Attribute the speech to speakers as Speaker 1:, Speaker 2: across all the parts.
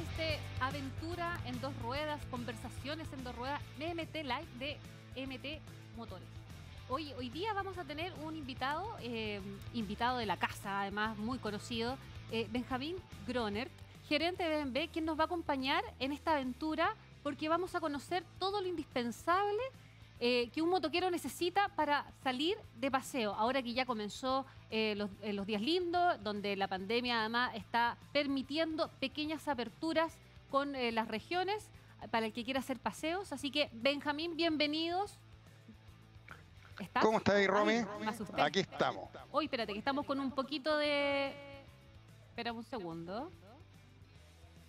Speaker 1: esta aventura en dos ruedas, conversaciones en dos ruedas, MT Live de MT Motores. Hoy, hoy día vamos a tener un invitado, eh, invitado de la casa, además muy conocido, eh, Benjamín Gronert, gerente de BMW, quien nos va a acompañar en esta aventura porque vamos a conocer todo lo indispensable eh, que un motoquero necesita para salir de paseo, ahora que ya comenzó eh, eh, los, días lindos, donde la pandemia además está permitiendo pequeñas aperturas con las regiones para el que quiera hacer paseos. Así que, Benjamín, bienvenidos. ¿Cómo ¿Cómo ahí, Romy? Aquí estamos. Hoy, espérate, que estamos con un poquito de... Espera un segundo.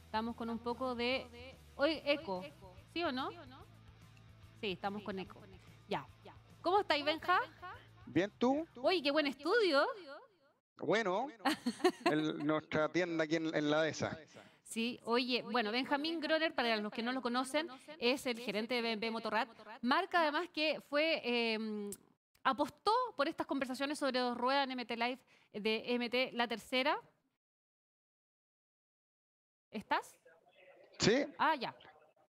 Speaker 1: Estamos con un poco de... Hoy, eco. ¿Sí o no? Sí, estamos con eco. ¿Cómo estáis, Benja? Bien, ¿tú? Oye, qué buen estudio.
Speaker 2: Bueno, nuestra tienda aquí en, la esa.
Speaker 1: Sí, oye, bueno, Benjamín Groner, para los que no lo conocen, es el gerente de BMW Motorrad, marca además que fue em, apostó por estas conversaciones sobre dos ruedas en MT Live de MT La Tercera. ¿Estás? Sí. Ah, ya.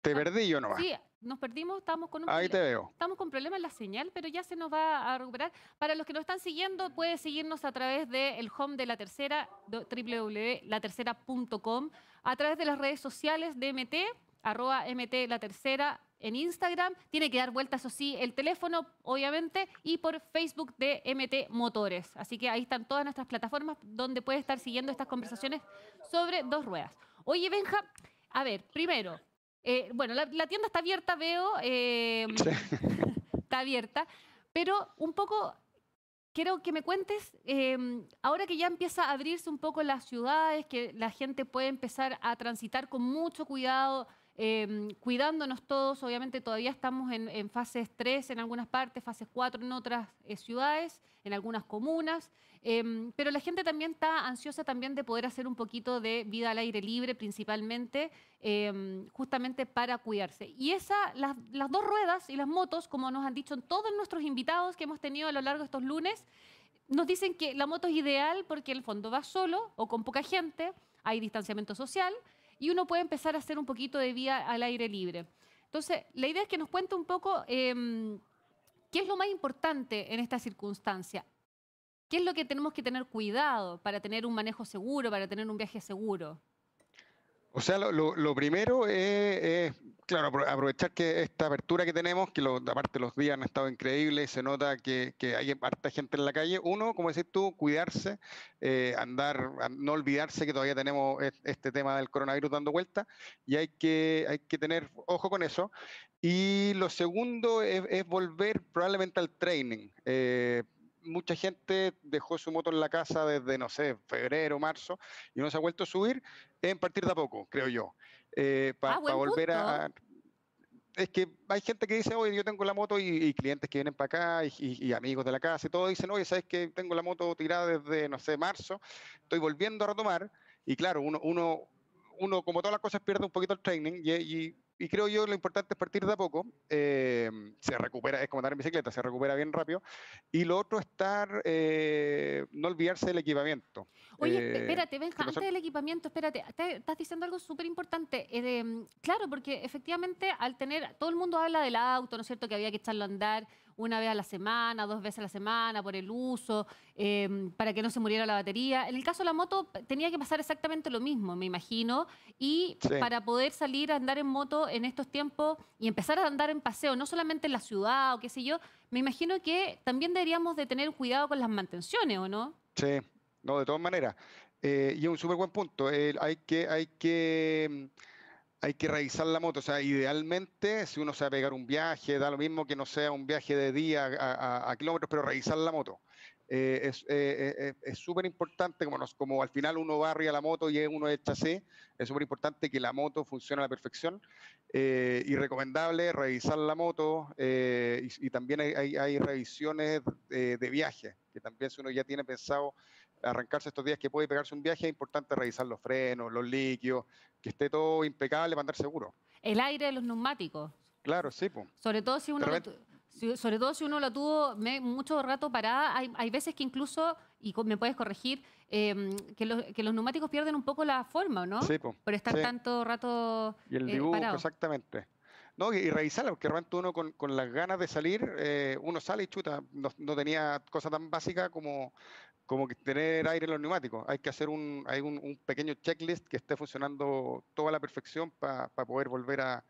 Speaker 2: Te perdí yo nomás. Sí,
Speaker 1: nos perdimos, estamos con un problema. Estamos con problemas en la señal, pero ya se nos va a recuperar. Para los que nos están siguiendo, puede seguirnos a través del home de la tercera, www.latercera.com, a través de las redes sociales de MT, arroba MT La Tercera en Instagram. Tiene que dar vueltas eso sí, el teléfono, obviamente, y por Facebook de MT Motores. Así que ahí están todas nuestras plataformas donde puede estar siguiendo estas conversaciones sobre dos ruedas. Oye, Benja, a ver, primero, eh, bueno, la, tienda está abierta, veo. Eh, está abierta. Pero un poco quiero que me cuentes, em, ahora que ya empieza a abrirse un poco las ciudades, que la gente puede empezar a transitar con mucho cuidado, Em, cuidándonos todos. Obviamente todavía estamos en, en, fases 3 en algunas partes, fases 4 en otras eh, ciudades, en algunas comunas, em, pero la gente también está ansiosa también de poder hacer un poquito de vida al aire libre principalmente, em, justamente para cuidarse. Y esa, las, dos ruedas y las motos, como nos han dicho todos nuestros invitados que hemos tenido a lo largo de estos lunes, nos dicen que la moto es ideal porque el fondo va solo o con poca gente, hay distanciamiento social, y uno puede empezar a hacer un poquito de vía al aire libre. Entonces, la idea es que nos cuente un poco em, qué es lo más importante en esta circunstancia. ¿Qué es lo que tenemos que tener cuidado para tener un manejo seguro, para tener un viaje seguro?
Speaker 2: O sea, lo, primero es, claro, aprovechar que esta apertura que tenemos, que aparte los días han estado increíbles, se nota que, hay harta gente en la calle. Uno, como decís tú, cuidarse, eh, andar, no olvidarse que todavía tenemos este tema del coronavirus dando vuelta y hay que, hay que tener ojo con eso. Y lo segundo es, volver probablemente al training. Eh, mucha gente dejó su moto en la casa desde, no sé, febrero, marzo, y no se ha vuelto a subir en partir de a poco, creo yo. Eh, para ah, volver a. Es que hay gente que dice, oye, yo tengo la moto, y, clientes que vienen para acá, y, amigos de la casa, y todos dicen, oye, sabes que tengo la moto tirada desde, no sé, marzo, estoy volviendo a retomar, y claro, uno, uno, uno como todas las cosas, pierde un poquito el training, y y creo yo lo importante es partir de a poco. Eh, se recupera, es como andar en bicicleta, se recupera bien rápido. Y lo otro, estar, eh, no olvidarse del equipamiento. Oye, eh, espérate, Benja, antes del
Speaker 1: equipamiento, espérate, estás diciendo algo súper importante. claro, porque efectivamente al tener, todo el mundo habla del auto, ¿no es cierto?, que había que echarlo a andar una vez a la semana, dos veces a la semana por el uso, em, para que no se muriera la batería. En el caso de la moto tenía que pasar exactamente lo mismo, me imagino, y para poder salir a andar en moto en estos tiempos y empezar a andar en paseo, no solamente en la ciudad o qué sé yo, me imagino que también deberíamos de tener cuidado con las mantenciones, ¿o no?
Speaker 2: Sí, no, de todas maneras. Eh, y es un súper buen punto. hay que... Hay que em, hay que revisar la moto. O sea, idealmente, si uno se va a pegar un viaje, da lo mismo que no sea un viaje de día a, kilómetros, pero revisar la moto. Eh, es eh, eh, súper importante, como, como al final uno barría la moto y uno es así, es súper importante que la moto funcione a la perfección y recomendable revisar la moto y, también hay, hay revisiones de viaje, que también si uno ya tiene pensado arrancarse estos días que puede pegarse un viaje, es importante revisar los frenos, los líquidos, que esté todo impecable para andar seguro.
Speaker 1: El aire de los neumáticos. Claro, sí. Sobre todo si uno... sobre todo si uno lo tuvo mucho rato parada, hay, veces que incluso, y me puedes corregir, em, que, los, que, los, neumáticos pierden un poco la forma, ¿no? Sí, por estar tanto rato Y el eh, dibujo, parado.
Speaker 2: exactamente. No, y, revisarla, porque realmente uno con, con las ganas de salir, eh, uno sale y chuta, no, no, tenía cosa tan básica como como que tener aire en los neumáticos. Hay que hacer un, hay un, pequeño checklist que esté funcionando toda la perfección para poder volver a,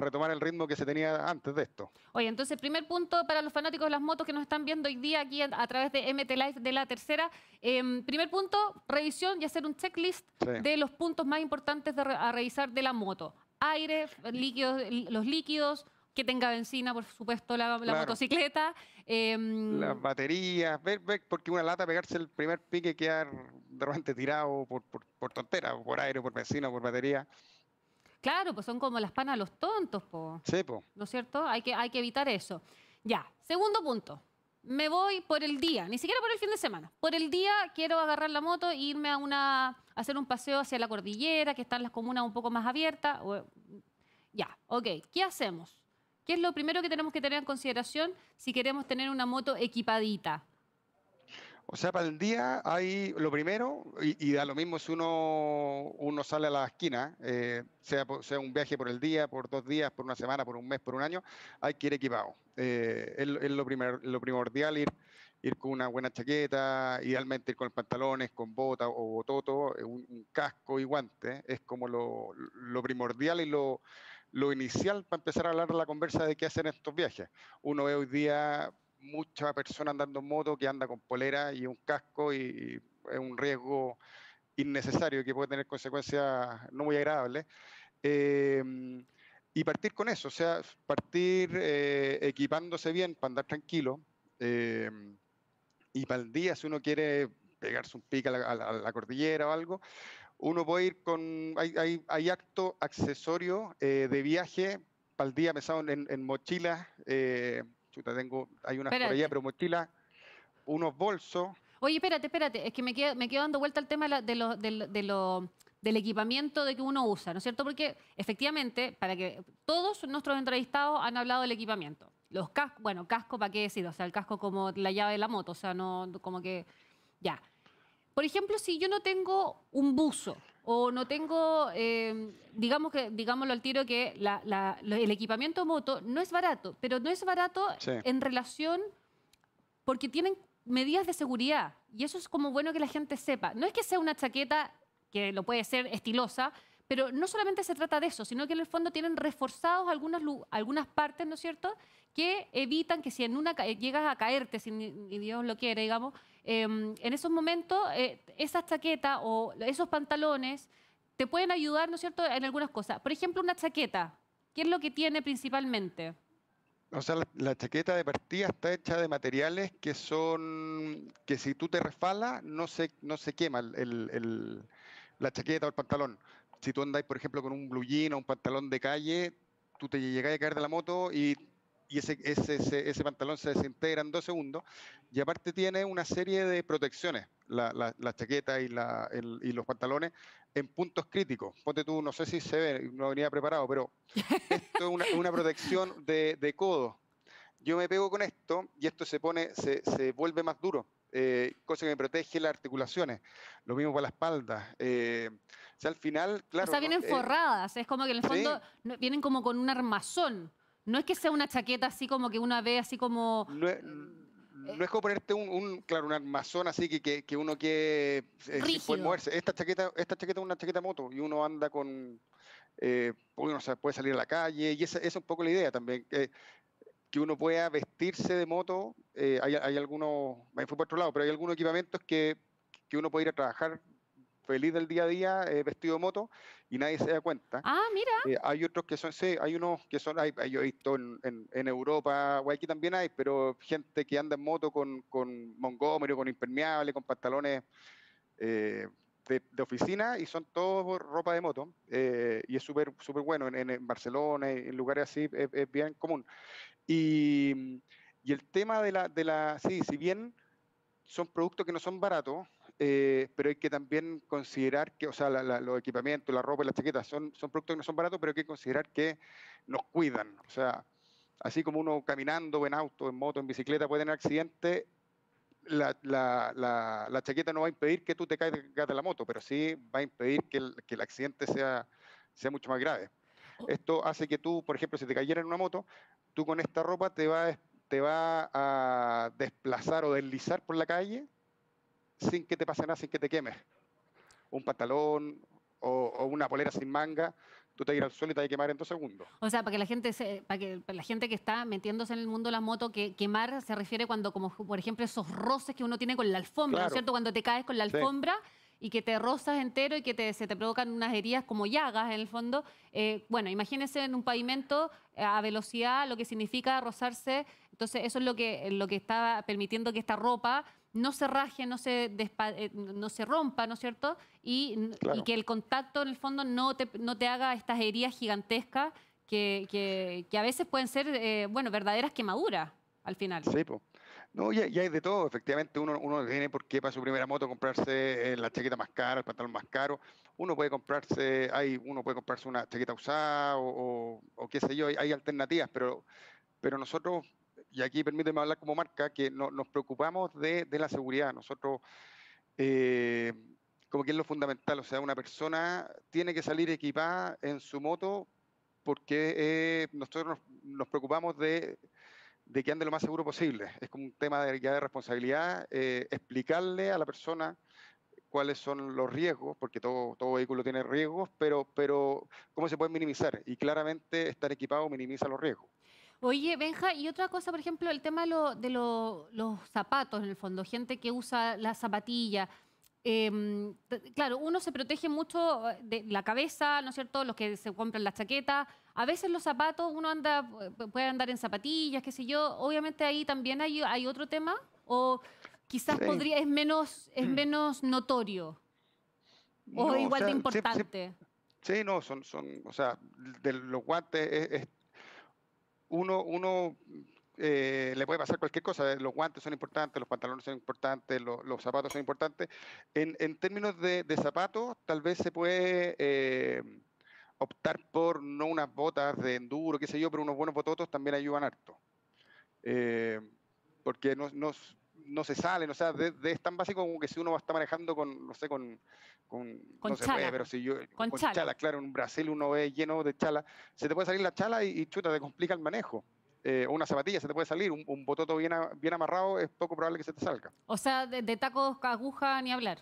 Speaker 2: retomar el ritmo que se tenía antes de esto.
Speaker 1: Oye, entonces, primer punto para los fanáticos de las motos que nos están viendo hoy día aquí a, través de MT Live de la tercera. Em, primer punto, revisión y hacer un checklist de los puntos más importantes de, a revisar de la moto. Aire, líquidos, los líquidos, que tenga benzina, por supuesto, la, motocicleta. Em, las
Speaker 2: baterías, porque una lata pegarse el primer pique quedar de repente tirado por, por, por tontera, por aire, por benzina, por batería.
Speaker 1: Claro, pues son como las panas los tontos, po. Sí, ¿No es cierto? Hay que, hay que evitar eso. Ya, segundo punto. Me voy por el día, ni siquiera por el fin de semana. Por el día quiero agarrar la moto e irme a una hacer un paseo hacia la cordillera, que están las comunas un poco más abiertas. Ya, ok. ¿Qué hacemos? ¿Qué es lo primero que tenemos que tener en consideración si queremos tener una moto equipadita?
Speaker 2: O sea, para el día hay lo primero, y, da lo mismo si uno, uno sale a la esquina, eh, sea, sea un viaje por el día, por dos días, por una semana, por un mes, por un año, hay que ir equipado. Eh, es, lo, lo primordial ir, ir con una buena chaqueta, idealmente ir con pantalones, con bota o bototo, eh, un, casco y guantes, es como lo, lo primordial y lo, lo inicial para empezar a hablar la conversa de qué hacen estos viajes. Uno ve hoy día mucha persona andando en moto que anda con polera y un casco y es un riesgo innecesario que puede tener consecuencias no muy agradables. Em, y partir con eso, o sea, partir eh, equipándose bien para andar tranquilo. Em, y para el día, si uno quiere pegarse un pico a la, cordillera o algo, uno puede ir con, hay, hay, hay eh, de viaje, para el día pensado en, en mochilas, eh, tengo, hay una pero mochilas, unos bolsos.
Speaker 1: Oye, espérate, espérate, es que me quedo, me quedo dando vuelta al tema de del equipamiento de que uno usa, ¿no es cierto? Porque efectivamente, para que todos nuestros entrevistados han hablado del equipamiento. Los cascos, bueno, casco, ¿para qué decir? O sea, el casco como la llave de la moto, o sea, no como que ya. Por ejemplo, si yo no tengo un buzo o no tengo, eh, digamos que, digámoslo al tiro, que el equipamiento moto no es barato, pero no es barato en relación porque tienen medidas de seguridad y eso es como bueno que la gente sepa. No es que sea una chaqueta que lo puede ser estilosa, pero no solamente se trata de eso, sino que en el fondo tienen reforzados algunas, algunas partes, ¿no es cierto?, que evitan que si en una eh, llegas a caerte, si Dios lo quiere, digamos, Em, en esos momentos eh, esa chaqueta o esos pantalones te pueden ayudar, ¿no es cierto?, en algunas cosas. Por ejemplo, una chaqueta. ¿Qué es lo que tiene principalmente?
Speaker 2: O sea, la, chaqueta de partida está hecha de materiales que son, que si tú te resfala no se, no se quema la chaqueta o el pantalón. Si tú andáis, por ejemplo, con un blue o un pantalón de calle, tú te llegas a caer de la moto y y ese, ese, pantalón se desintegra en dos segundos. Y aparte tiene una serie de protecciones, la, chaqueta y, y los pantalones, en puntos críticos. Ponte tú, no sé si se ve, no venía preparado, pero esto es una, protección de, codo. Yo me pego con esto y esto se pone, se, vuelve más duro. Eh, cosa que me protege las articulaciones. Lo mismo para la espalda. Eh, o sea, al final, claro. O sea, vienen eh,
Speaker 1: forradas. Es como que en el fondo vienen como con un armazón. No es que sea una chaqueta así como que una ve así como... No es,
Speaker 2: eh, como ponerte un, claro, un armazón así que, que, que uno quiere... Eh, puede moverse. Esta chaqueta, esta chaqueta es una chaqueta moto y uno anda con, eh, uno se puede salir a la calle y esa, es un poco la idea también. que que uno pueda vestirse de moto, hay, hay, algunos, me fui por otro lado, pero hay algunos equipamientos que, que uno puede ir a trabajar feliz del día a día eh, vestido de moto y nadie se da cuenta. Ah, mira. Eh, hay otros que son, sí, hay unos que son, hay, yo he visto en, Europa, o aquí también hay, pero gente que anda en moto con, con Montgomery, con impermeable, con pantalones eh, de, oficina y son todos ropa de moto y es súper súper bueno en, en, Barcelona, en lugares así, es, bien común. Y, y, el tema de la, de la, sí, si bien son productos que no son baratos, eh, pero hay que también considerar que, o sea, los equipamientos, la ropa y las chaquetas son, son productos que no son baratos, pero hay que considerar que nos cuidan. O sea, así como uno caminando, en auto, en moto, en bicicleta puede tener accidente, la, la, la, la, chaqueta no va a impedir que tú te caigas de la moto, pero sí va a impedir que el, que el accidente sea, sea mucho más grave. Esto hace que tú, por ejemplo, si te cayera en una moto, tú con esta ropa te va, te va a desplazar o deslizar por la calle sin que te pase nada, sin que te quemes. Un pantalón o, una polera sin manga, tú te irás al suelo y te vas a quemar en dos segundos.
Speaker 1: O sea, para que la gente, se, para que la gente que está metiéndose en el mundo de la moto, que quemar se refiere cuando, como por ejemplo, esos roces que uno tiene con la alfombra, ¿no es cierto? Cuando te caes con la alfombra. y que te rozas entero y que se te provocan unas heridas como llagas en el fondo. Eh, bueno, imagínense en un pavimento eh, a velocidad lo que significa rozarse. Entonces, eso es lo que, lo que está permitiendo que esta ropa no se raje, no se, eh, no se rompa, ¿no es cierto? Y, que el contacto en el fondo no te, no te haga estas heridas gigantescas que, que, a veces pueden ser, eh, bueno, verdaderas quemaduras al final. Sí, pues.
Speaker 2: No, y hay de todo. Efectivamente, uno, uno tiene por qué para su primera moto comprarse eh, la chaqueta más cara, el pantalón más caro. Uno puede comprarse, hay, uno puede comprarse una chaqueta usada o, o, qué sé yo, hay, hay, alternativas, pero, pero nosotros y aquí permíteme hablar como marca, que nos preocupamos de, la seguridad. Nosotros, eh, como que es lo fundamental, o sea, una persona tiene que salir equipada en su moto porque eh, nosotros nos, preocupamos de, que ande lo más seguro posible. Es como un tema de, de responsabilidad, eh, explicarle a la persona cuáles son los riesgos, porque todo, vehículo tiene riesgos, pero, pero cómo se puede minimizar. Y claramente estar equipado minimiza los riesgos.
Speaker 1: Oye, Benja, y otra cosa, por ejemplo, el tema de, los zapatos, en el fondo, gente que usa la zapatilla. Em, claro, uno se protege mucho eh, de la cabeza, ¿no es cierto? Los que se compran las chaquetas. A veces los zapatos, uno anda, eh, puede andar en zapatillas, qué sé yo. Obviamente ahí también hay, hay otro tema, o quizás podría, es menos, es mm. menos notorio. O igual de importante.
Speaker 2: sí, no, son, son, o sea, de los guantes es uno, uno eh, le puede pasar cualquier cosa. Los guantes son importantes, los pantalones son importantes, los, zapatos son importantes. En, términos de, zapatos, tal vez se puede eh, optar por no unas botas de enduro, qué sé yo, pero unos buenos bototos también ayudan harto. Eh, porque nos nos no se salen, o sea, de, es tan básico como que si uno va a estar manejando con, no sé, con, con, chala. pero si yo, con, chala. claro, en Brasil uno ve lleno de chala, se te puede salir la chala y, chuta, te complica el manejo. Eh, una zapatilla se te puede salir, un, bototo bien, bien amarrado es poco probable que se te salga.
Speaker 1: O sea, de, de tacos, aguja, ni hablar.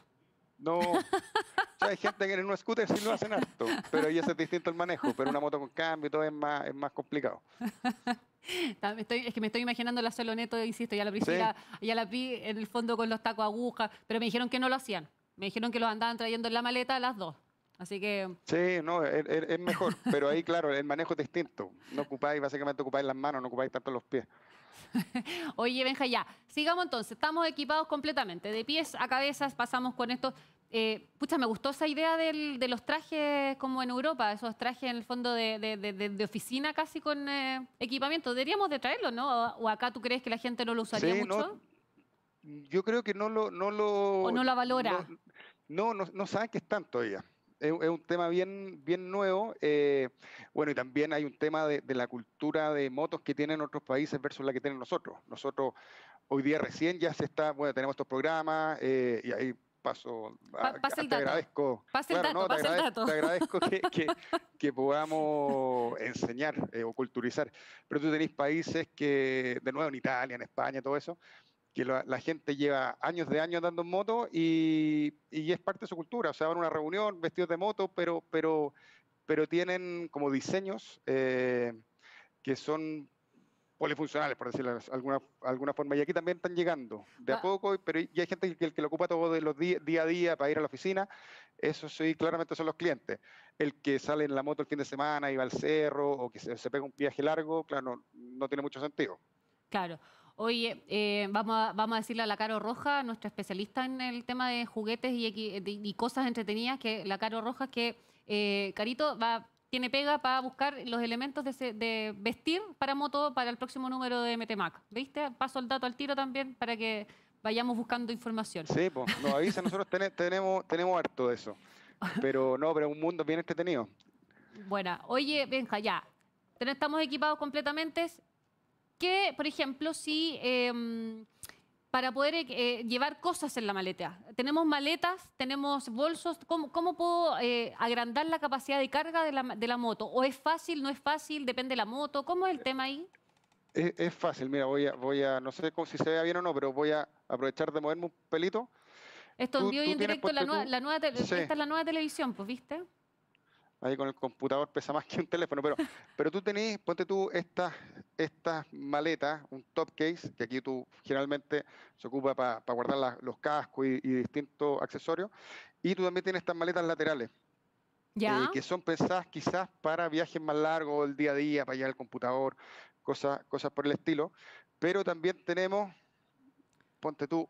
Speaker 2: No, hay gente que en un scooter sí lo hacen alto, pero ahí es distinto el manejo, pero una moto con cambio y todo es más, es más complicado.
Speaker 1: es que me estoy imaginando la Soloneto, insisto, ya la ya la vi en el fondo con los tacos agujas, pero me dijeron que no lo hacían. Me dijeron que los andaban trayendo en la maleta las dos. Así que...
Speaker 2: Sí, no, es, es mejor, pero ahí, claro, el manejo es distinto. No ocupáis, básicamente ocupáis las manos, no ocupáis tanto los pies.
Speaker 1: Oye, Benja, ya, sigamos entonces. Estamos equipados completamente, de pies a cabezas, pasamos con estos eh, pucha, me gustó esa idea de los trajes como en Europa, esos trajes en el fondo de, oficina casi con eh, equipamiento. Deberíamos de traerlo, ¿no? ¿O acá tú crees que la gente no lo usaría mucho?
Speaker 2: yo creo que no lo... No lo ¿O no la valora? No, no, no, saben que es tanto Es, es, un tema bien, bien nuevo. Eh, bueno, y también hay un tema de, la cultura de motos que tienen otros países versus la que tienen nosotros. Nosotros hoy día recién ya se está, bueno, tenemos estos programas eh, y hay paso. te agradezco. que, podamos enseñar eh, o culturizar. Pero tú tenéis países que, de nuevo, en Italia, en España, todo eso, que la, gente lleva años de años andando en moto y, es parte de su cultura. O sea, van a una reunión vestidos de moto, pero, pero, pero tienen como diseños eh, que son polifuncionales, por decirlo de alguna, alguna forma. Y aquí también están llegando, de a ah. poco, pero ya hay gente que, que lo ocupa todo de los día, a día para ir a la oficina. Eso sí, claramente son los clientes. El que sale en la moto el fin de semana y va al cerro o que se, pega un viaje largo, claro, no, tiene mucho sentido.
Speaker 1: Claro. Oye, eh, vamos, a, vamos a decirle a la Caro Roja, nuestra especialista en el tema de juguetes y, y, cosas entretenidas, que la Caro Roja, que eh, Carito va tiene pega para buscar los elementos de, vestir para moto para el próximo número de MTMAC. ¿Viste? Paso el dato al tiro también para que vayamos buscando información.
Speaker 2: Sí, pues nos avisa, nosotros tenemos, tenemos harto de eso. Pero no, pero un mundo bien entretenido.
Speaker 1: Bueno, oye, venga ya, estamos equipados completamente. ¿Qué, por ejemplo, si... Em, para poder eh, eh, llevar cosas en la maleta. Tenemos maletas, tenemos bolsos. ¿Cómo, puedo eh, agrandar la capacidad de carga de la, moto? ¿O es fácil, no es fácil? Depende de la moto. ¿Cómo es el tema ahí?
Speaker 2: Es, fácil, mira, voy a, voy a, no sé si se vea bien o no, pero voy a aprovechar de moverme un pelito.
Speaker 1: Esto envío en directo, la, nueva, la nueva televisión, pues, ¿viste?
Speaker 2: ahí con el computador pesa más que un teléfono, pero, pero tú tenés, ponte tú estas maletas, un top case, que aquí tú generalmente se ocupa para guardar los cascos y, distintos accesorios, y tú también tienes estas maletas laterales. ¿Ya? Eh, que son pensadas quizás para viajes más largos, el día a día, para llevar el computador, cosas, cosas por el estilo. Pero también tenemos, ponte tú.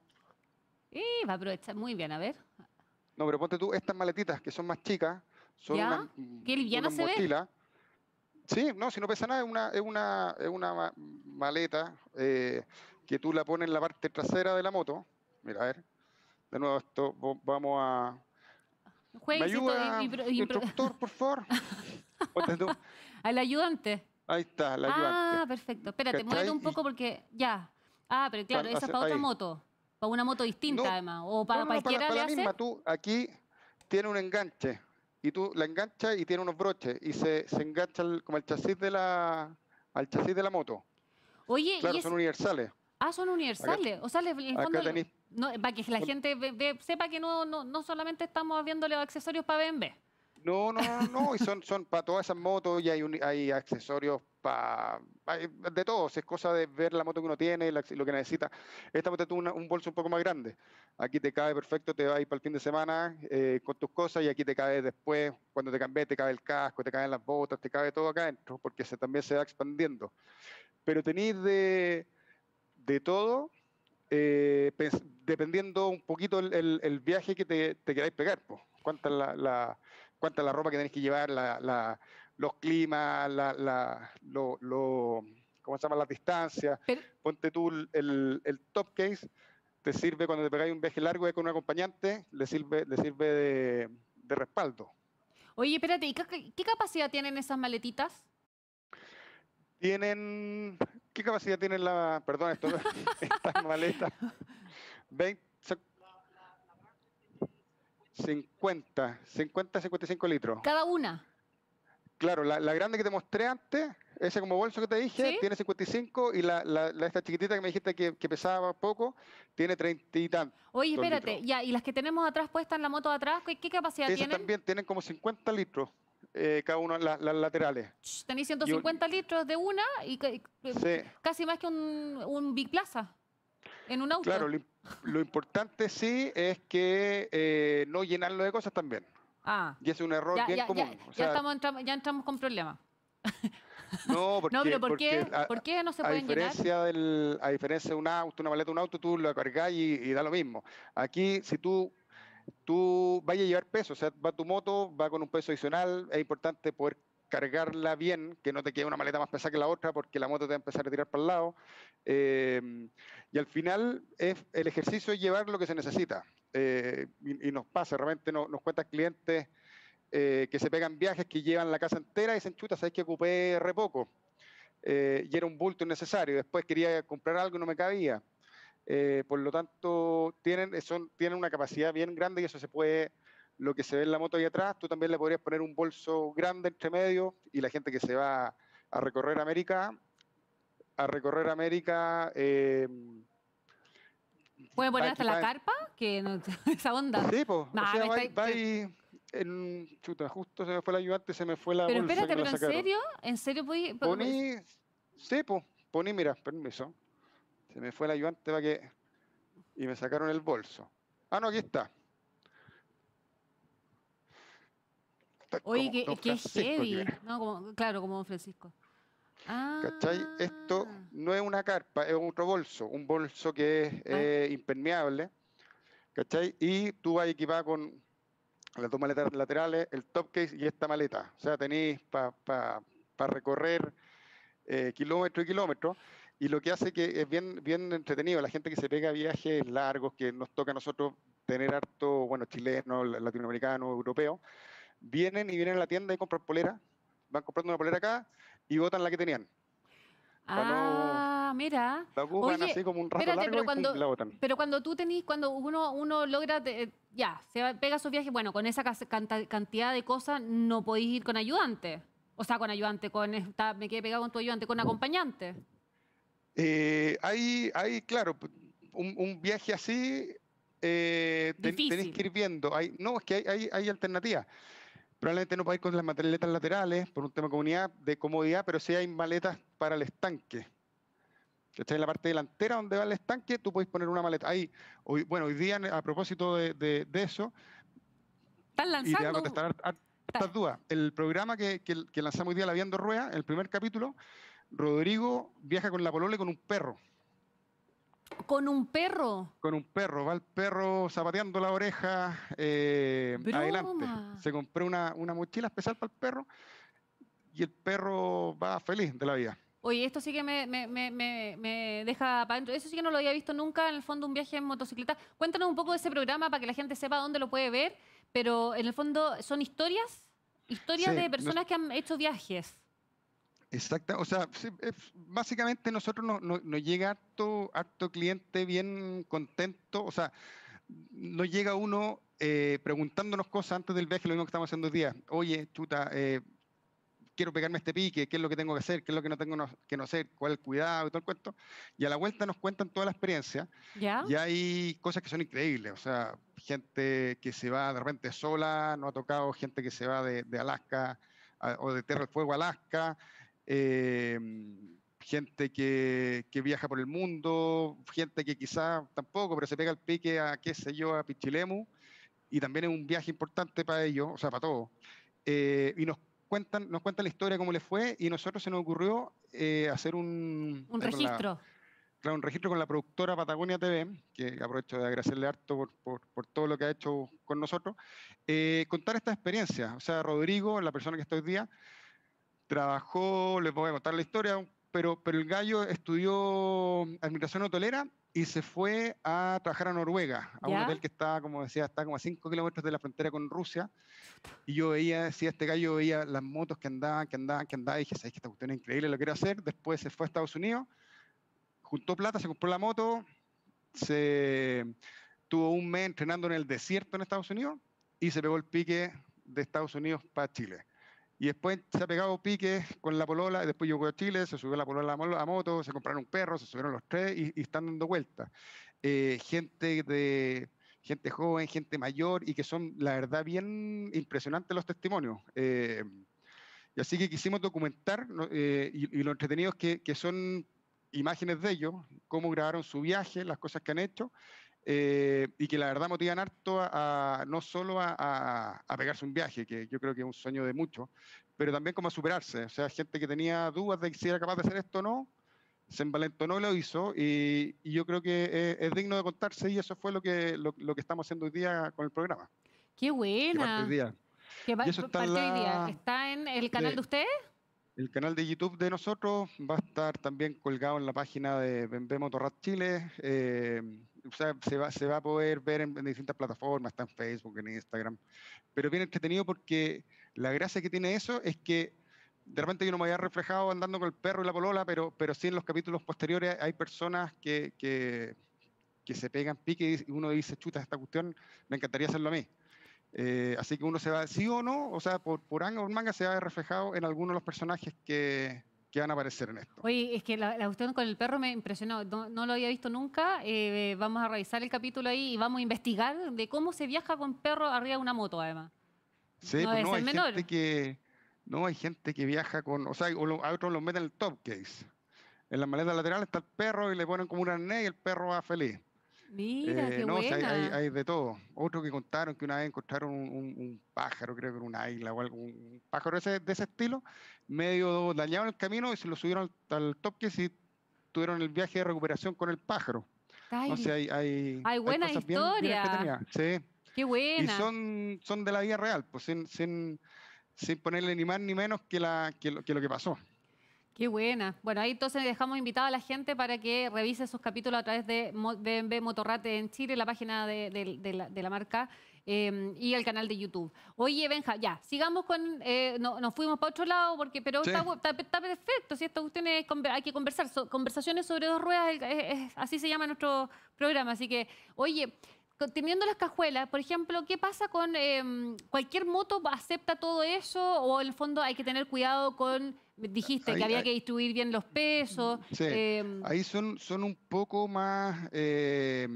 Speaker 1: Y va a aprovechar muy bien, a ver.
Speaker 2: No, pero ponte tú estas maletitas que son más chicas, son ¿Ya? ¿Qué liviana se ve? Sí, no, si no pesa nada, es una, es una, es una maleta eh, que tú la pones en la parte trasera de la moto. Mira, a ver, de nuevo, esto vamos a...
Speaker 1: ¿Me ayuda, instructor, por favor? Al ayudante.
Speaker 2: Ahí está, la ayudante.
Speaker 1: Ah, perfecto. Espérate, muévete un poco porque ya. Ah, pero claro, esa es para otra moto. Para una moto distinta, además. O para no, no, cualquiera para, la misma, tú
Speaker 2: aquí tiene un enganche y tú la enganchas y tiene unos broches y se, engancha como el chasis de la, al chasis de la moto.
Speaker 1: Oye, claro, son universales. Ah, son universales. o sea, para que la gente sepa que no, no, solamente estamos viéndole accesorios para BMW.
Speaker 2: No, no, no, y son, son para todas esas motos y hay, hay accesorios de todo, es cosa de ver la moto que uno tiene, lo que necesita. Esta moto tiene un bolso un poco más grande, aquí te cabe perfecto, te va a ir para el fin de semana eh, con tus cosas y aquí te cabe después, cuando te cambies, te cabe el casco, te caen las botas, te cabe todo acá dentro porque se, también se va expandiendo. Pero tenéis de, de todo, eh, dependiendo un poquito el, viaje que te, queráis pegar, cuánta la, la cuánta la ropa que tenéis que llevar, la, los climas, la, la lo, lo, ¿cómo se llama? las distancias. Ponte tú el, el, top case, te sirve cuando te pegáis un viaje largo con un acompañante, le sirve, le sirve de, de respaldo.
Speaker 1: Oye, espérate, qué, capacidad tienen esas maletitas?
Speaker 2: Tienen, ¿qué capacidad tienen la, perdón, estas maletas? 50, 50, 55 litros. Cada una. Claro, la, grande que te mostré antes, esa como bolso que te dije, tiene 55 y la, esta chiquitita que me dijiste que, pesaba poco, tiene 30 y tanto.
Speaker 1: Oye, espérate, y las que tenemos atrás puestas en la moto de atrás, ¿qué, capacidad tiene? tienen?
Speaker 2: también tienen como 50 litros. Eh, cada una las laterales.
Speaker 1: Tenéis 150 litros de una y, eh, casi más que un, Big Plaza en un auto. Claro,
Speaker 2: lo, importante sí es que eh, no llenarlo de cosas también. Ah. Y es un error bien común. Ya, estamos,
Speaker 1: entramos, ya entramos con problemas.
Speaker 2: No, pero ¿por, qué,
Speaker 1: no se pueden diferencia
Speaker 2: a diferencia de un auto, una maleta, un auto, tú lo cargas y, da lo mismo. Aquí, si tú, tú vayas a llevar peso, o sea, va tu moto, va con un peso adicional, es importante poder cargarla bien, que no te quede una maleta más pesada que la otra, porque la moto te va a empezar a tirar para el lado. Eh, y al final, es, el ejercicio es llevar lo que se necesita. Eh, y, nos pasa, realmente nos cuentan clientes eh, que se pegan viajes, que llevan la casa entera y dicen, chuta, sabes que ocupé re poco. Eh, y era un bulto innecesario. Después quería comprar algo y no me cabía. por lo tanto, tienen, tienen una capacidad bien grande y eso se puede, lo que se ve en la moto ahí atrás, tú también le podrías poner un bolso grande entre medio y la gente que se va a recorrer América, a recorrer América ¿Puede poner hasta la carpa?
Speaker 1: Que esa onda. Sí, pues.
Speaker 2: va, chuta, justo se me fue el ayudante, se me fue la Pero espérate, pero ¿en serio?
Speaker 1: ¿En serio Poní,
Speaker 2: sí, poní, mira, permiso. Se me fue el ayudante para que... Y me sacaron el bolso. Ah, no, aquí está.
Speaker 1: Oye, que, es heavy. no, claro, como Francisco.
Speaker 2: Ah. Esto no es una carpa, es otro bolso, un bolso que es ah. eh, impermeable, Y tú vas equipado con las dos maletas laterales, el top case y esta maleta. O sea, tenéis para recorrer eh, kilómetro y kilómetro. Y lo que hace que es bien, bien entretenido, la gente que se pega viajes largos, que nos toca a nosotros tener harto, bueno, chileno latinoamericano europeo vienen y vienen a la tienda y compran polera, van comprando una polera acá, y votan la que tenían.
Speaker 1: Ah, mira. La ocupan Oye, así como un rato pero cuando, la Pero cuando tú tenés, cuando uno, uno logra, eh, ya, se pega su viaje, bueno, con esa cantidad de cosas no podéis ir con ayudante. O sea, con ayudante, con me quedé pegado con tu ayudante, con acompañante.
Speaker 2: Eh, hay, hay, claro, un, viaje así eh, tenés que ir viendo. Hay, no, es que hay, hay, hay alternativas. Probablemente no podáis con las maletas laterales por un tema de comunidad, de comodidad, pero sí hay maletas para el estanque. Está en la parte delantera donde va el estanque, tú podéis poner una maleta. Ahí, hoy, bueno, hoy día, a propósito de, eso.
Speaker 1: Están lanzando. Y te voy a contestar
Speaker 2: a, estas dudas. El programa que, que, lanzamos hoy día, La viendo Rueda, el primer capítulo, Rodrigo viaja con la Polole con un perro.
Speaker 1: Con un perro.
Speaker 2: Con un perro, va el perro zapateando la oreja eh, adelante. Se compró una, mochila especial para el perro y el perro va feliz de la vida.
Speaker 1: Oye, esto sí que me, me, deja para adentro. Eso sí que no lo había visto nunca, en el fondo, un viaje en motocicleta. Cuéntanos un poco de ese programa para que la gente sepa dónde lo puede ver, pero en el fondo son historias, historias de personas que han hecho viajes.
Speaker 2: Exacto, o sea, básicamente nosotros nos, llega harto, cliente bien contento, o sea, nos llega uno eh, preguntándonos cosas antes del viaje, lo mismo que estamos haciendo día. Oye, chuta, eh, quiero pegarme este pique, qué es lo que tengo que hacer, qué es lo que no tengo que no hacer, cuál es el cuidado y todo el cuento. Y a la vuelta nos cuentan toda la experiencia. ¿Ya? Y hay cosas que son increíbles, o sea, gente que se va de repente sola, no ha tocado, gente que se va de, Alaska o de Tierra del Fuego a Alaska, Em, gente que, que, viaja por el mundo, gente que quizá tampoco, pero se pega el pique a, qué sé yo, a Pichilemu, y también es un viaje importante para ellos, o sea, para todos. Eh, y nos cuentan, nos cuentan la historia, cómo les fue, y nosotros se nos ocurrió eh, hacer un... Un registro. un registro con la productora Patagonia TV, que aprovecho de agradecerle harto por, por, todo lo que ha hecho con nosotros, eh, contar esta experiencia. O sea, Rodrigo, la persona que está hoy día, trabajó, les voy a contar la historia, pero, pero el gallo estudió administración hotelera y se fue a trabajar a Noruega, a un hotel que está, como decía, está como a 5 kilómetros de la frontera con Rusia. Y yo veía, decía este gallo, veía las motos que andaban, que andaban, que andaban, y dije, ¿sabes que esta cuestión es increíble? Lo quiero hacer. Después se fue a Estados Unidos, juntó plata, se compró la moto, se tuvo un mes entrenando en el desierto en Estados Unidos y se pegó el pique de Estados Unidos para Chile. Y después se ha pegado pique con la polola, después llegó a Chile, se subió la polola a la moto, se compraron un perro, se subieron los tres y, están dando vueltas. Eh, gente de gente joven, gente mayor, y que son, la verdad, bien impresionantes los testimonios. Eh, y así que quisimos documentar, eh, y, lo entretenido es que, que son imágenes de ellos, cómo grabaron su viaje, las cosas que han hecho, eh, y que la verdad motivan harto a, no solo a, pegarse un viaje, que yo creo que es un sueño de muchos, pero también como a superarse. O sea, gente que tenía dudas de si era capaz de hacer esto o no, se envalentonó y lo hizo, y, yo creo que es, digno de contarse, y eso fue lo que, lo, que estamos haciendo hoy día con el programa.
Speaker 1: ¡Qué buena! ¿Qué parte día. ¿Qué parte está día. ¿Está en el canal de, de ustedes?
Speaker 2: El canal de YouTube de nosotros va a estar también colgado en la página de Bembe Motorrad Chile. Eh, se va, se va a poder ver en, distintas plataformas, está en Facebook, en Instagram. Pero bien entretenido porque la gracia que tiene eso es que de repente yo no me había reflejado andando con el perro y la polola, pero, pero sí en los capítulos posteriores hay personas que, que se pegan pique y uno dice, chuta, esta cuestión me encantaría hacerlo a mí. Eh, así que uno se va, sí o no, o sea, por, por anga manga se va reflejado en algunos de los personajes que, que van a aparecer en esto.
Speaker 1: Oye, es que la, cuestión con el perro me impresionó, no, lo había visto nunca, eh, vamos a revisar el capítulo ahí y vamos a investigar de cómo se viaja con perro arriba de una moto, además. Sí, no, pues hay gente
Speaker 2: que no hay gente que viaja con, o sea, a otros los meten en el top case. En la maleta lateral está el perro y le ponen como una arnés y el perro va feliz.
Speaker 1: Mira, eh, qué no, hay,
Speaker 2: de todo. Otro que contaron que una vez encontraron un, pájaro, creo que era una isla o algún un pájaro de ese estilo, medio dañaron el camino y se lo subieron al, top que si tuvieron el viaje de recuperación con el pájaro. hay, hay, historias. sí.
Speaker 1: Qué buena. Y son,
Speaker 2: son de la vida real, pues sin, sin, sin ponerle ni más ni menos que, la, que lo que pasó.
Speaker 1: Qué buena. Bueno, ahí entonces dejamos invitada a la gente para que revise sus capítulos a través de BMW Motorrate en Chile, la página de, la, marca em, y el canal de YouTube. Oye, Benja, ya, sigamos con... Eh, no, nos fuimos para otro lado, porque pero está, perfecto, si esto hay que conversar. conversaciones sobre dos ruedas, así se llama nuestro programa. Así que, oye, teniendo las cajuelas, por ejemplo, ¿qué pasa con em, cualquier moto acepta todo eso o en el fondo hay que tener cuidado con dijiste que había que distribuir bien los pesos. Sí, em,
Speaker 2: ahí son, son un poco más eh,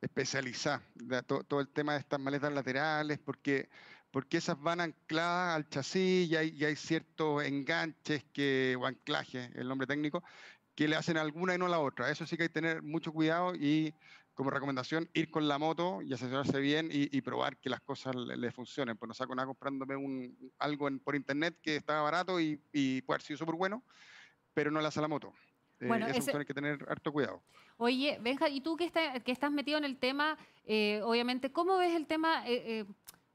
Speaker 2: especializadas, todo, el tema de estas maletas laterales, porque, porque esas van ancladas al chasis y hay, ciertos enganches que, o anclajes, el nombre técnico, que le hacen alguna y no la otra. Eso sí que hay que tener mucho cuidado y como recomendación ir con la moto y asesorarse bien y, probar que las cosas le, funcionen. Pues no saco nada comprándome un, algo por internet que estaba barato y, y puede haber sido súper bueno, pero no le hace la moto. Eh, eso hay que tener harto cuidado.
Speaker 1: Oye, Benja, y tú que, estás metido en el tema, eh, obviamente, ¿cómo ves el tema? Eh, eh,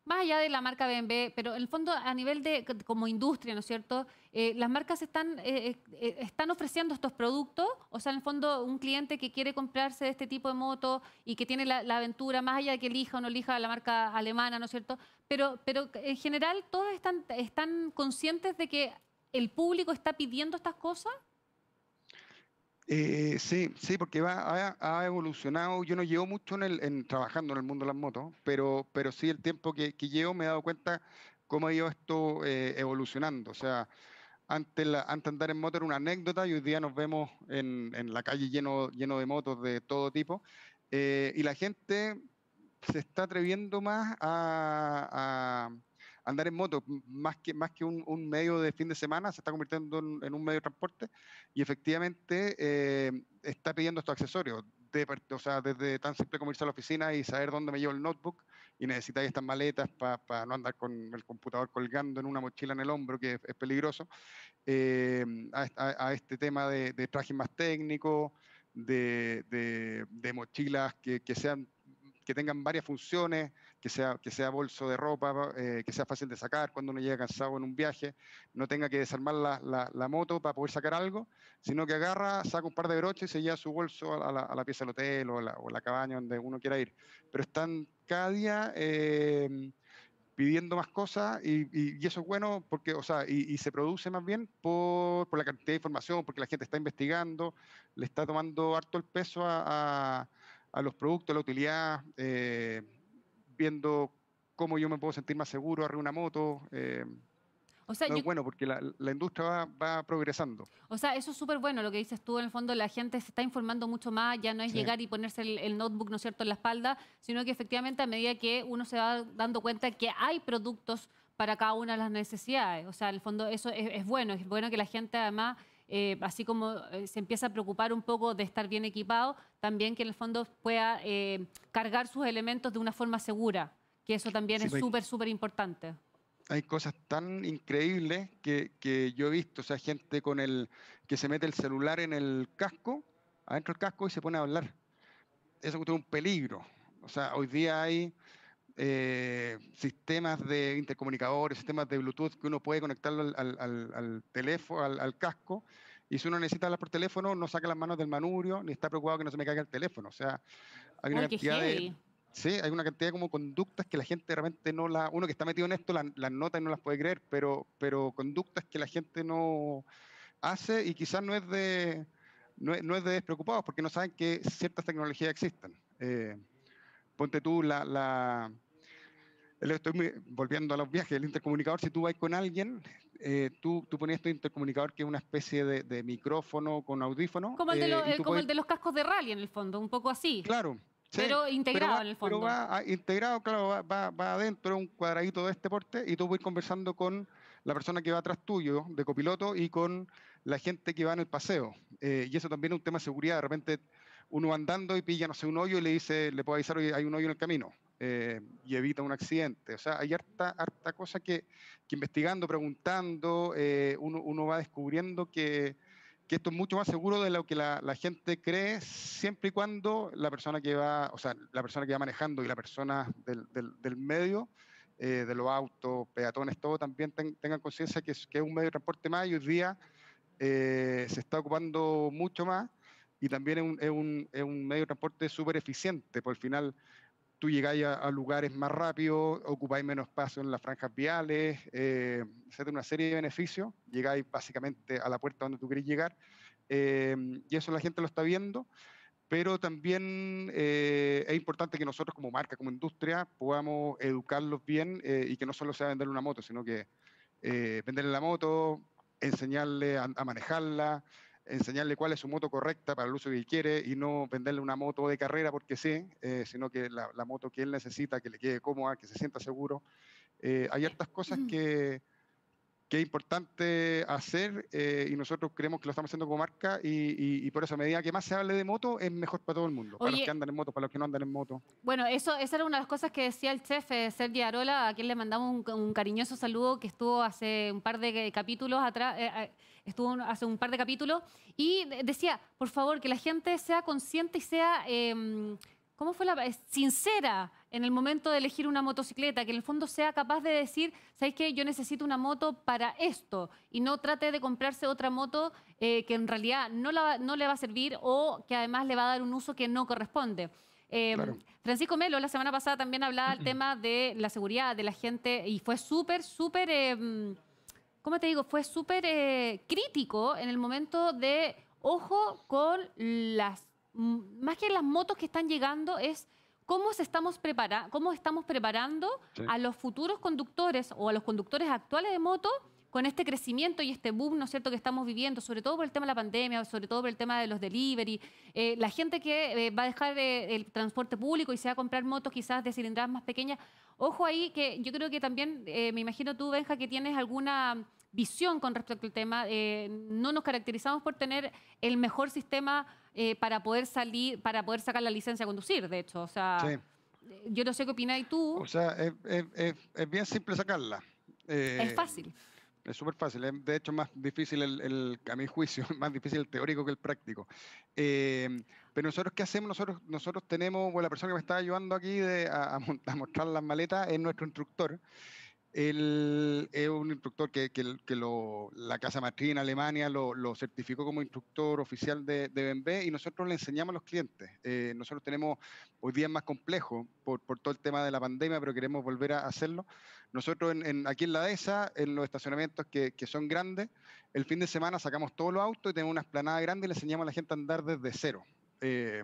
Speaker 1: más allá de la marca BMW, pero en el fondo a nivel de como industria, ¿no es cierto? Eh, las marcas están, eh, eh, están ofreciendo estos productos, o sea, en el fondo un cliente que quiere comprarse este tipo de moto y que tiene la, aventura, más allá de que elija o no elija la marca alemana, ¿no es cierto? Pero, pero en general todos están, están conscientes de que el público está pidiendo estas cosas.
Speaker 2: Eh, sí, sí, porque ha, evolucionado. Yo no llevo mucho en, trabajando en el mundo de las motos, pero, pero sí el tiempo que, llevo me he dado cuenta cómo ha ido esto eh, evolucionando. O sea, antes, antes andar en moto era una anécdota y hoy día nos vemos en, la calle lleno, lleno de motos de todo tipo. Eh, y la gente se está atreviendo más a andar en moto, más que, más que un, medio de fin de semana, se está convirtiendo en, un medio de transporte y efectivamente eh, está pidiendo estos accesorios. o sea, desde tan simple como irse a la oficina y saber dónde me llevo el notebook y necesitáis estas maletas para no andar con el computador colgando en una mochila en el hombro, que es, peligroso, eh, a, este tema de, de trajes más técnicos, de, de, de, mochilas que, que sean que tengan varias funciones, que sea, que sea bolso de ropa, eh, que sea fácil de sacar cuando uno llega cansado en un viaje, no tenga que desarmar la, moto para poder sacar algo, sino que agarra, saca un par de broches y se lleva su bolso a la, pieza del hotel o la, la cabaña donde uno quiera ir. Pero están cada día... Eh, pidiendo más cosas y, eso es bueno porque, o sea, y, se produce más bien por, la cantidad de información, porque la gente está investigando, le está tomando harto el peso a a los productos, a la utilidad, eh, viendo cómo yo me puedo sentir más seguro, arriba una moto. Eh, o bueno, porque la, industria va, progresando.
Speaker 1: O sea, eso es súper bueno lo que dices tú. En el fondo, la gente se está informando mucho más. Ya no es llegar y ponerse el, notebook, ¿no es cierto?, en la espalda, sino que efectivamente a medida que uno se va dando cuenta que hay productos para cada una de las necesidades. O sea, en el fondo, eso es, bueno. Es bueno que la gente, además, eh, así como eh, se empieza a preocupar un poco de estar bien equipado, también que en el fondo pueda eh, cargar sus elementos de una forma segura, que eso también es súper, súper importante.
Speaker 2: Hay cosas tan increíbles que, yo he visto, o sea, gente con el que se mete el celular en el casco, adentro del casco y se pone a hablar. Eso es un peligro. O sea, hoy día hay eh, sistemas de intercomunicadores, sistemas de Bluetooth que uno puede conectarlo al, teléfono, al casco, y si uno necesita hablar por teléfono, no saca las manos del manubrio, ni está preocupado que no se me caiga el teléfono. O sea, hay una cantidad de... Sí, hay una cantidad como conductas que la gente realmente no la... Uno que está metido en esto las nota y no las puede creer, pero, pero conductas que la gente no hace y quizás no es de... No es, de despreocupados porque no saben que ciertas tecnologías existen. Eh, ponte tú la, la estoy volviendo a los viajes, el intercomunicador, si tú vas con alguien, eh, tú, tú, ponías tu intercomunicador que es una especie de, micrófono con audífono. Como, el eh, eh, de,
Speaker 1: los cascos de rally en el fondo, un poco así. Claro, pero integrado en el fondo. Pero va
Speaker 2: ah, integrado, claro, va, va, va, adentro un cuadradito de este porte y tú vas conversando con la persona que va atrás tuyo de copiloto y con la gente que va en el paseo. y eso también es un tema de seguridad. De repente uno andando y pilla, no sé, un hoyo y le dice, le puedo avisar, hay un hoyo en el camino. Eh, y evita un accidente. O sea, hay harta, harta cosa que, investigando, preguntando, eh, uno, va descubriendo que, esto es mucho más seguro de lo que la, gente cree, siempre y cuando la persona que va, o sea, la persona que va manejando y la persona del, medio eh, de los autos, peatones, todo, también tengan conciencia que, es un medio de transporte más y hoy día se está ocupando mucho más y también es un, es un medio de transporte súper eficiente, por el final tú llegáis a, lugares más rápido, ocupáis menos espacio en las franjas viales, eh, da una serie de beneficios, llegáis básicamente a la puerta donde tú querés llegar, eh, y eso la gente lo está viendo, pero también eh, es importante que nosotros como marca, como industria, podamos educarlos bien eh, y que no solo sea vender una moto, sino que venderle la moto, enseñarle a manejarla, enseñarle cuál es su moto correcta para el uso que quiere y no venderle una moto de carrera porque sí, eh, sino que la, moto que él necesita, que le quede cómoda, que se sienta seguro. Eh, hay ciertas cosas que que es importante hacer eh, y nosotros creemos que lo estamos haciendo como marca y, y, por eso a medida que más se hable de moto es mejor para todo el mundo, para los que andan en moto, para los que no andan en moto.
Speaker 1: Bueno, eso esa era una de las cosas que decía el chef eh, Sergio Arola, a quien le mandamos un, cariñoso saludo que estuvo hace un par de eh, capítulos atrás, estuvo hace un par de capítulos y decía, por favor, que la gente sea consciente y sea, em, ¿cómo fue la sincera? en el momento de elegir una motocicleta, que en el fondo sea capaz de decir, ¿sabéis qué? Yo necesito una moto para esto y no trate de comprarse otra moto eh, que en realidad no, no le va a servir o que además le va a dar un uso que no corresponde. Em, Francisco Melo la semana pasada también hablaba del tema de la seguridad de la gente y fue súper, súper, em, ¿cómo te digo? Fue súper eh, crítico en el momento de, ojo con las, más que las motos que están llegando, es cómo, estamos, preparando a los futuros conductores o a los conductores actuales de moto con este crecimiento y este boom, ¿no es cierto?, que estamos viviendo, sobre todo por el tema de la pandemia, sobre todo por el tema de los delivery, eh, la gente que eh, va a dejar eh, el transporte público y se va a comprar motos quizás de cilindradas más pequeñas. Ojo ahí que yo creo que también, me imagino tú, Benja, que tienes alguna visión con respecto al tema. no nos caracterizamos por tener el mejor sistema eh, para poder salir, para poder sacar la licencia de conducir, de hecho. O sea, eh, yo no sé qué opináis tú. O
Speaker 2: sea, es, es, bien simple sacarla. Eh, es fácil. Es súper fácil, de hecho más difícil, el, a mi juicio, más difícil el teórico que el práctico. pero nosotros, ¿qué hacemos? Nosotros, nosotros tenemos, bueno, la persona que me está ayudando aquí de, a, mostrar las maletas es nuestro instructor. Él es un instructor que, la Casa Matriz en Alemania lo, certificó como instructor oficial de, de y nosotros le enseñamos a los clientes. Eh, nosotros tenemos, hoy día más complejo por, todo el tema de la pandemia, pero queremos volver a hacerlo. Nosotros aquí en la DESA, en los estacionamientos que, son grandes, el fin de semana sacamos todos los autos y tenemos una esplanada grande y le enseñamos a la gente a andar desde cero. Eh,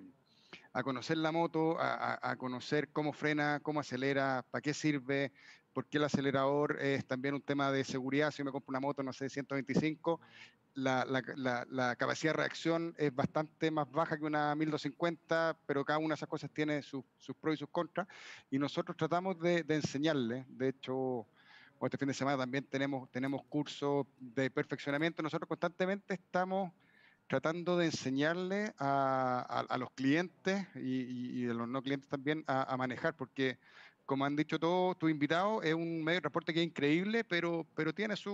Speaker 2: a conocer la moto, a, conocer cómo frena, cómo acelera, para qué sirve, porque el acelerador es también un tema de seguridad. Si yo me compro una moto, no sé, 125, la, capacidad de reacción es bastante más baja que una 1250, pero cada una de esas cosas tiene sus, pros y sus contras. Y nosotros tratamos de, enseñarle, de hecho, este fin de semana también tenemos, tenemos cursos de perfeccionamiento. Nosotros constantemente estamos tratando de enseñarle a, los clientes y, a los no clientes también a manejar, porque como han dicho todos tus invitados, es un medio de transporte que es increíble, pero, pero tiene sus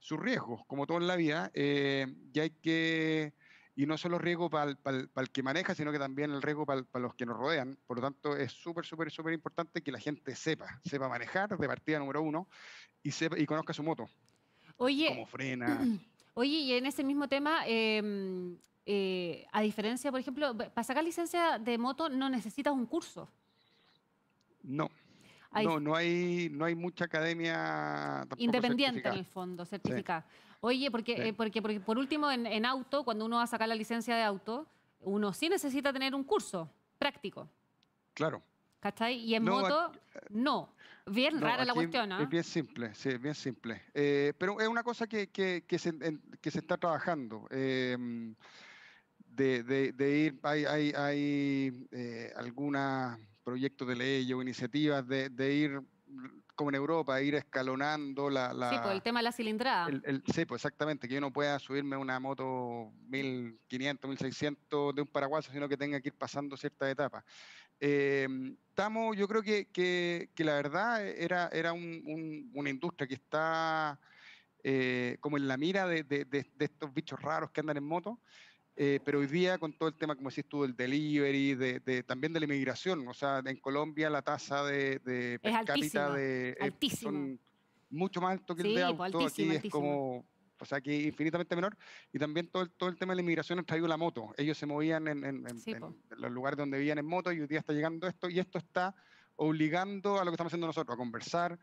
Speaker 2: su riesgos, como todo en la vida, eh, y hay que, y no solo riesgo para el que maneja, sino que también el riesgo para los que nos rodean. Por lo tanto, es súper, súper, súper importante que la gente sepa, sepa manejar de partida número uno y, sepa, y conozca su moto. Oye. Cómo frena.
Speaker 1: Oye, y en ese mismo tema, em, eh, a diferencia, por ejemplo, para sacar licencia de moto no necesitas un curso.
Speaker 2: No. No, no hay, no hay mucha academia independiente en el
Speaker 1: fondo, certificada. Oye, eh, porque, porque, por último, en, auto, cuando uno va a sacar la licencia de auto, uno sí necesita tener un curso práctico. Claro. ¿Cachai? Y en moto, eh, no. Bien rara la cuestión, ¿no? ¿ah? Es
Speaker 2: bien simple, sí, bien simple. Eh, pero es una cosa que, que, se, está trabajando. Em, de, ir, hay, hay, proyectos de ley o iniciativas de, ir como en Europa, ir escalonando la... sí, pues el
Speaker 1: tema de la cilindrada.
Speaker 2: sí, pues exactamente, que yo no pueda subirme una moto 1500, 1600 de un paraguaso, sino que tenga que ir pasando ciertas etapas. Em, estamos, yo creo que, que, la verdad era, era una industria que está eh, como en la mira de, de, de, estos bichos raros que andan en moto, eh, pero hoy día, con todo el tema, como decís tú, del delivery, de, también de la inmigración, o sea, en Colombia la tasa de, de per cápita de, son mucho más alto que el de pues, auto, altísimo, aquí es como, o sea, aquí infinitamente menor, y también todo el, todo el tema de la inmigración ha traído la moto, ellos se movían en, pues. en los lugares donde vivían en moto y hoy día está llegando esto, y esto está obligando a lo que estamos haciendo nosotros, a conversar,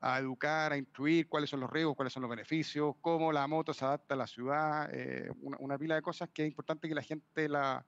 Speaker 2: a educar, a instruir cuáles son los riesgos, cuáles son los beneficios, cómo la moto se adapta a la ciudad, eh, una, pila de cosas que es importante que la gente la,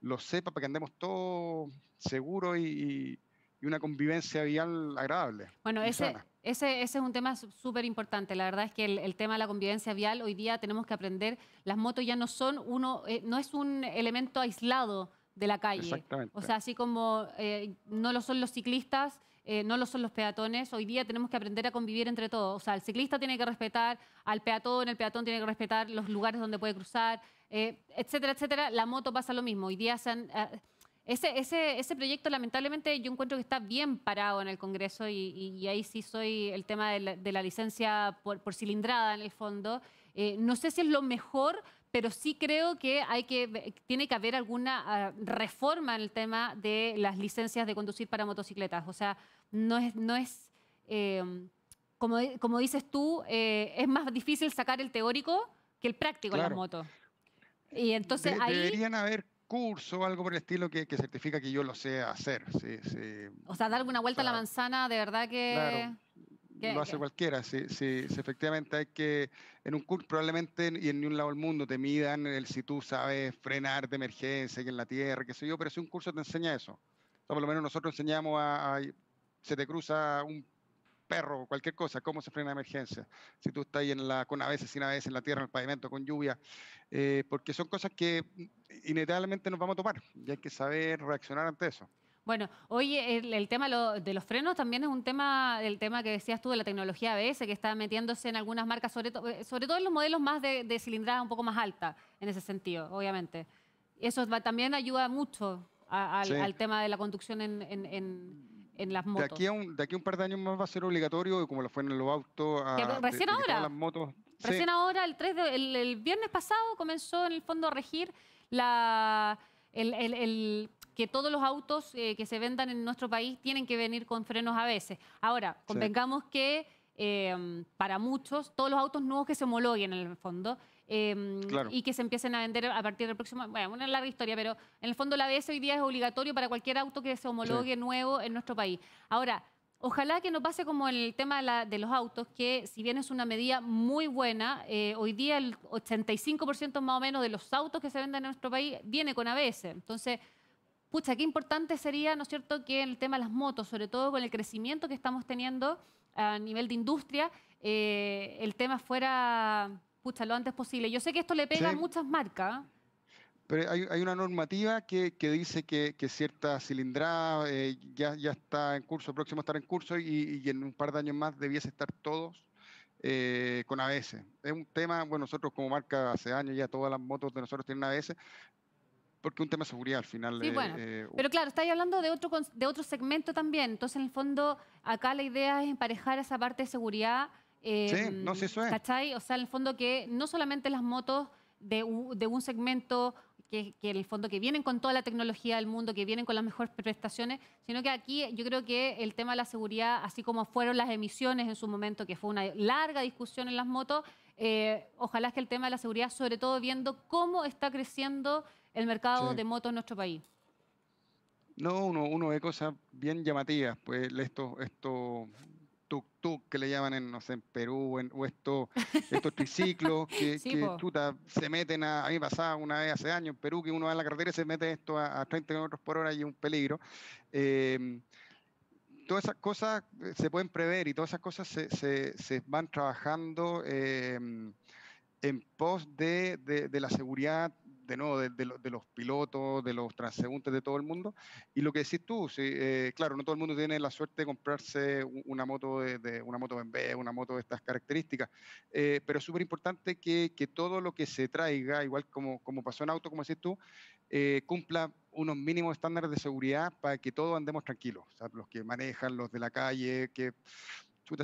Speaker 2: lo sepa para que andemos todos seguros y, y, una convivencia vial agradable. Bueno, ese,
Speaker 1: ese, ese, es un tema súper importante. La verdad es que el, tema de la convivencia vial hoy día tenemos que aprender, las motos ya no son uno, eh, no es un elemento aislado de la calle. Exactamente. O sea, así como eh, no lo son los ciclistas eh, no lo son los peatones. Hoy día tenemos que aprender a convivir entre todos. O sea, el ciclista tiene que respetar al peatón, el peatón tiene que respetar los lugares donde puede cruzar, eh, etcétera, etcétera. La moto pasa lo mismo. Hoy día eh, ese, ese, ese, proyecto, lamentablemente, yo encuentro que está bien parado en el Congreso y, ahí sí soy el tema de la, licencia por, cilindrada, en el fondo. no sé si es lo mejor, pero sí creo que, hay que tiene que haber alguna ah, reforma en el tema de las licencias de conducir para motocicletas. O sea, no es, no es eh, como, dices tú, eh, es más difícil sacar el teórico que el práctico de en la Y entonces ahí... Deberían
Speaker 2: haber curso o algo por el estilo que, que, certifica que yo lo sé hacer.
Speaker 1: O sea, dar alguna vuelta a la manzana, de verdad que... Claro. lo hace
Speaker 2: cualquiera. Si, efectivamente hay que, en un curso probablemente y en ningún lado del mundo te midan el si tú sabes frenar de emergencia, que en la tierra, qué sé yo, pero si un curso te enseña eso. por lo menos nosotros enseñamos a se te cruza un perro, o cualquier cosa, cómo se frena en emergencia, si tú estás ahí en la, con a sin a en la tierra, en el pavimento, con lluvia, eh, porque son cosas que inevitablemente nos vamos a tomar. y hay que saber reaccionar ante eso.
Speaker 1: Bueno, hoy el, tema de los frenos también es un tema, el tema que decías tú de la tecnología ABS, que está metiéndose en algunas marcas, sobre, eh, sobre todo en los modelos más de, cilindrada un poco más alta, en ese sentido, obviamente. Eso también ayuda mucho al, tema de la conducción en en las motos. De aquí, a
Speaker 2: un, de aquí un par de años más va a ser obligatorio, como lo fue en los autos. A, recién ahora. Las motos. Recién ahora,
Speaker 1: el, 3 el, el, viernes pasado, comenzó en el fondo a regir la, el, el que todos los autos eh, que se vendan en nuestro país tienen que venir con frenos a veces. Ahora, convengamos que eh, para muchos, todos los autos nuevos que se homologuen en el fondo Em, y que se empiecen a vender a partir del próximo. Bueno, una larga historia, pero en el fondo la ABS hoy día es obligatorio para cualquier auto que se homologue nuevo en nuestro país. Ahora, Ojalá que no pase como el tema de, los autos, que si bien es una medida muy buena, eh, hoy día el 85% más o menos de los autos que se venden en nuestro país viene con ABS. Entonces, pucha, qué importante sería, ¿no es cierto?, que el tema de las motos, sobre todo con el crecimiento que estamos teniendo a nivel de industria, eh, el tema fuera pucha, lo antes posible. Yo sé que esto le pega a muchas marcas.
Speaker 2: Pero hay, una normativa que, dice que, que, cierta cilindrada eh, ya, ya está en curso, próximo a estar en curso y, en un par de años más debiese estar todos eh, con ABS. Es un tema, bueno, nosotros como marca hace años ya todas las motos de nosotros tienen ABS, porque un tema de seguridad al final. Eh, pero
Speaker 1: claro, estáis hablando de otro, de otro segmento también. Entonces, en el fondo, acá la idea es emparejar esa parte de seguridad sí, no se em, suena. ¿Cachai? O sea, en el fondo que no solamente las motos de, un segmento que, en el fondo que vienen con toda la tecnología del mundo, que vienen con las mejores prestaciones, sino que aquí yo creo que el tema de la seguridad, así como fueron las emisiones en su momento, que fue una larga discusión en las motos, eh, ojalá es que el tema de la seguridad, sobre todo viendo cómo está creciendo el mercado de motos en nuestro país.
Speaker 2: No, uno, uno ve cosas bien llamativas, pues esto, tuk-tuk que le llaman en, no sé, en Perú, o estos, estos triciclos que, se meten a. A mí pasaba una vez hace años en Perú que uno va en la carretera y se mete esto a, 30 kilómetros por hora y es un peligro. Em, todas esas cosas eh, se pueden prever y todas esas cosas se, se, van trabajando em, en pos de, de, de la seguridad de de, los pilotos, de los transeúntes, de todo el mundo. Y lo que decís tú, eh, claro, no todo el mundo tiene la suerte de comprarse una moto de, una moto BMW, una moto de estas características, eh, pero es súper importante que, todo lo que se traiga, igual como, como pasó en auto, como decís tú, eh, cumpla unos mínimos estándares de seguridad para que todos andemos tranquilos, o los que manejan, los de la calle, que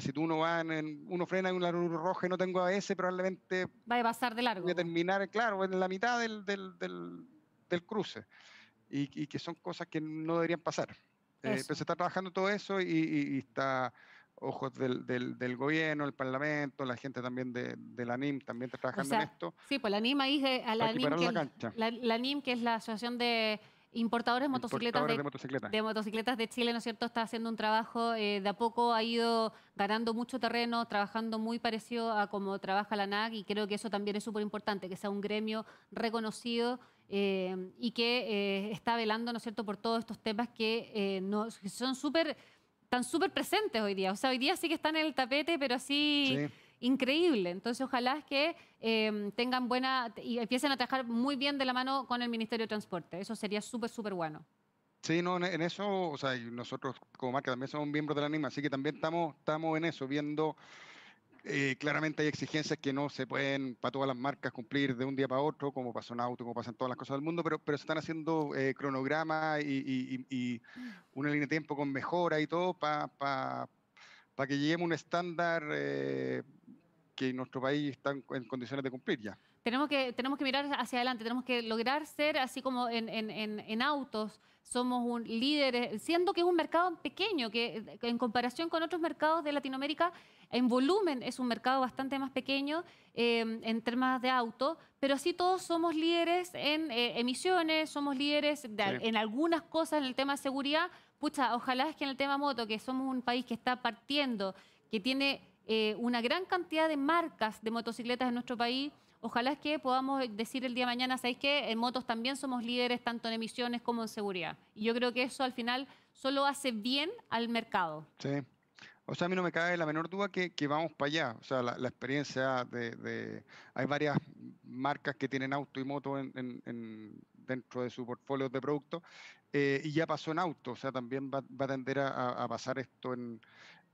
Speaker 2: si tú no en, uno frena y un luz roja y no tengo ABS, probablemente va a pasar de largo. Voy a terminar, claro, en la mitad del, del, cruce. Y, que son cosas que no deberían pasar. Eh, pero se está trabajando todo eso y, está ojos del, del, del, gobierno, el parlamento, la gente también de, la NIM también está trabajando en esto.
Speaker 1: Sí, pues la NIM ahí, eh, a la, la NIM, que es la Asociación de importadores, motocicletas de, motocicletas de, Chile, ¿no es cierto? Está haciendo un trabajo, eh, de a poco ha ido ganando mucho terreno, trabajando muy parecido a como trabaja la NAC y creo que eso también es súper importante, que sea un gremio reconocido eh, y que eh, está velando, ¿no es cierto?, por todos estos temas que, no, son súper, tan súper presentes hoy día. O sea, hoy día sí que están en el tapete, pero así... Sí increíble. Entonces, ojalá es que em, tengan buena y empiecen a trabajar muy bien de la mano con el Ministerio de Transporte. Eso sería súper, súper bueno.
Speaker 2: Sí, no, en eso, o sea, nosotros como marca también somos miembros de la misma, así que también estamos, estamos en eso, viendo eh, claramente hay exigencias que no se pueden para todas las marcas cumplir de un día para otro, como pasa en auto, como pasan todas las cosas del mundo, pero, pero se están haciendo eh, cronogramas y, una línea de tiempo con mejora y todo para pa, que lleguemos a un estándar eh, que nuestro país está en condiciones de cumplir ya.
Speaker 1: Tenemos que, tenemos que mirar hacia adelante, tenemos que lograr ser, así como en, autos, somos un líder, eh, siendo que es un mercado pequeño, que eh, en comparación con otros mercados de Latinoamérica, en volumen es un mercado bastante más pequeño em, en temas de auto, pero sí todos somos líderes en eh, emisiones, somos líderes en algunas cosas en el tema de seguridad. Pucha, ojalá es que en el tema moto, que somos un país que está partiendo, que tiene eh, una gran cantidad de marcas de motocicletas en nuestro país. Ojalá es que podamos decir el día de mañana, ¿sabéis qué? En motos también somos líderes tanto en emisiones como en seguridad. Y yo creo que eso al final solo hace bien al mercado.
Speaker 2: Sí. O sea, a mí no me cae la menor duda que, que vamos para allá. O sea, la, experiencia de, Hay varias marcas que tienen auto y moto dentro de su portfolio de productos eh, y ya pasó en auto. O sea, también va, a tender a pasar esto en,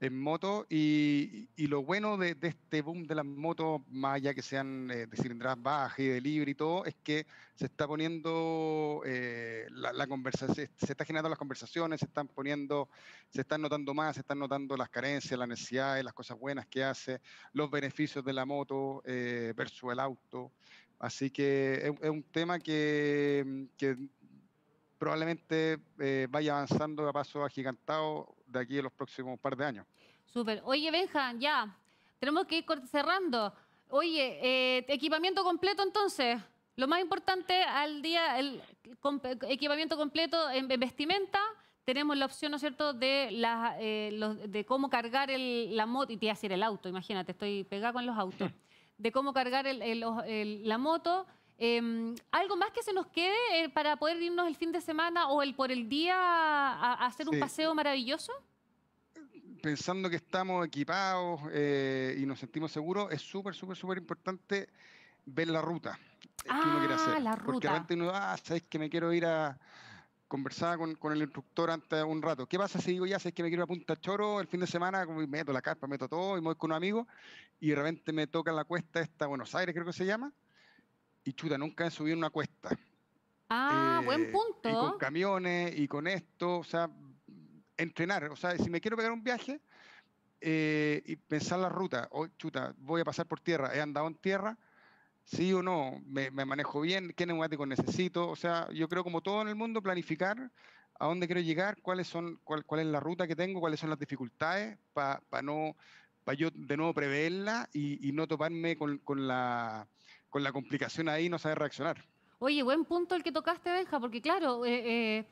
Speaker 2: en moto y, y, lo bueno de, este boom de las motos, más allá que sean eh, de cilindradas bajas y de libre y todo, es que se está poniendo eh, la, conversación, se, está generando las conversaciones, se están poniendo, se están notando más, se están notando las carencias, las necesidades, las cosas buenas que hace, los beneficios de la moto eh, versus el auto. Así que es, un tema que, probablemente vaya avanzando a paso agigantado de aquí a los próximos par de años.
Speaker 1: Súper. Oye, Benja, ya, tenemos que ir cerrando. Oye, eh, equipamiento completo entonces. Lo más importante al día, el equipamiento completo en vestimenta, tenemos la opción, ¿no es cierto?, de, eh, de cómo cargar la moto, y te iba a decir el auto, imagínate, estoy pegada con los autos, de cómo cargar la moto, Em, ¿Algo más que se nos quede eh, para poder irnos el fin de semana o el por el día a, hacer un paseo maravilloso?
Speaker 2: Pensando que estamos equipados eh, y nos sentimos seguros, es súper, súper, súper importante ver la ruta
Speaker 1: ah, que uno quiere ah, hacer. La ruta. Porque realmente
Speaker 2: ah, sabes que me quiero ir a conversar con, el instructor antes un rato. ¿Qué pasa si digo ya sé que me quiero ir a Punta Choro el fin de semana? Como meto la carpa, meto todo y me voy con un amigo y de repente me toca la cuesta esta Buenos Aires, creo que se llama y chuta, nunca he subido una cuesta.
Speaker 1: Ah, eh, buen punto. Y con
Speaker 2: camiones y con esto, o sea, entrenar. O sea, si me quiero pegar un viaje eh, y pensar la ruta, o chuta, voy a pasar por tierra, he andado en tierra, sí o no, me, manejo bien, qué neumático necesito. O sea, yo creo como todo en el mundo, planificar a dónde quiero llegar, cuáles son, cuál, cuál es la ruta que tengo, cuáles son las dificultades para no para yo de nuevo preverla y, y no toparme con, con, la con la complicación ahí no sabe reaccionar.
Speaker 1: Oye, buen punto el que tocaste, Benja, porque claro, eh, eh,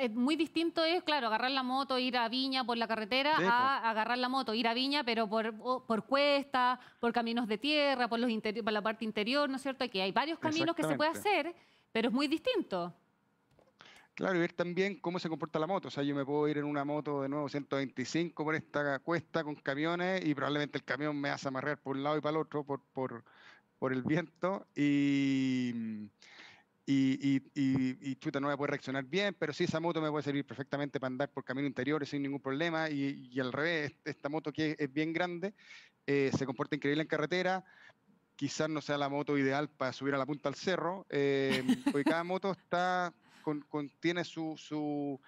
Speaker 1: eh, muy distinto es, claro, agarrar la moto, ir a Viña por la carretera, a agarrar la moto, ir a Viña, pero por, por cuesta, por caminos de tierra, por, los por la parte interior, ¿no es cierto? Que hay varios caminos que se puede hacer, pero es muy distinto.
Speaker 2: Claro, y ver también cómo se comporta la moto. O sea, yo me puedo ir en una moto de nuevo 125 por esta cuesta con camiones y probablemente el camión me hace amarrar por un lado y para el otro por, por, por el viento mm, y, y, y, y, chuta, no me a reaccionar bien, pero sí, esa moto me puede servir perfectamente para andar por camino interiores sin ningún problema y, y al revés, esta moto que es bien grande, eh, se comporta increíble en carretera, quizás no sea la moto ideal para subir a la punta al cerro, eh, porque cada moto está, con, con tiene su, su,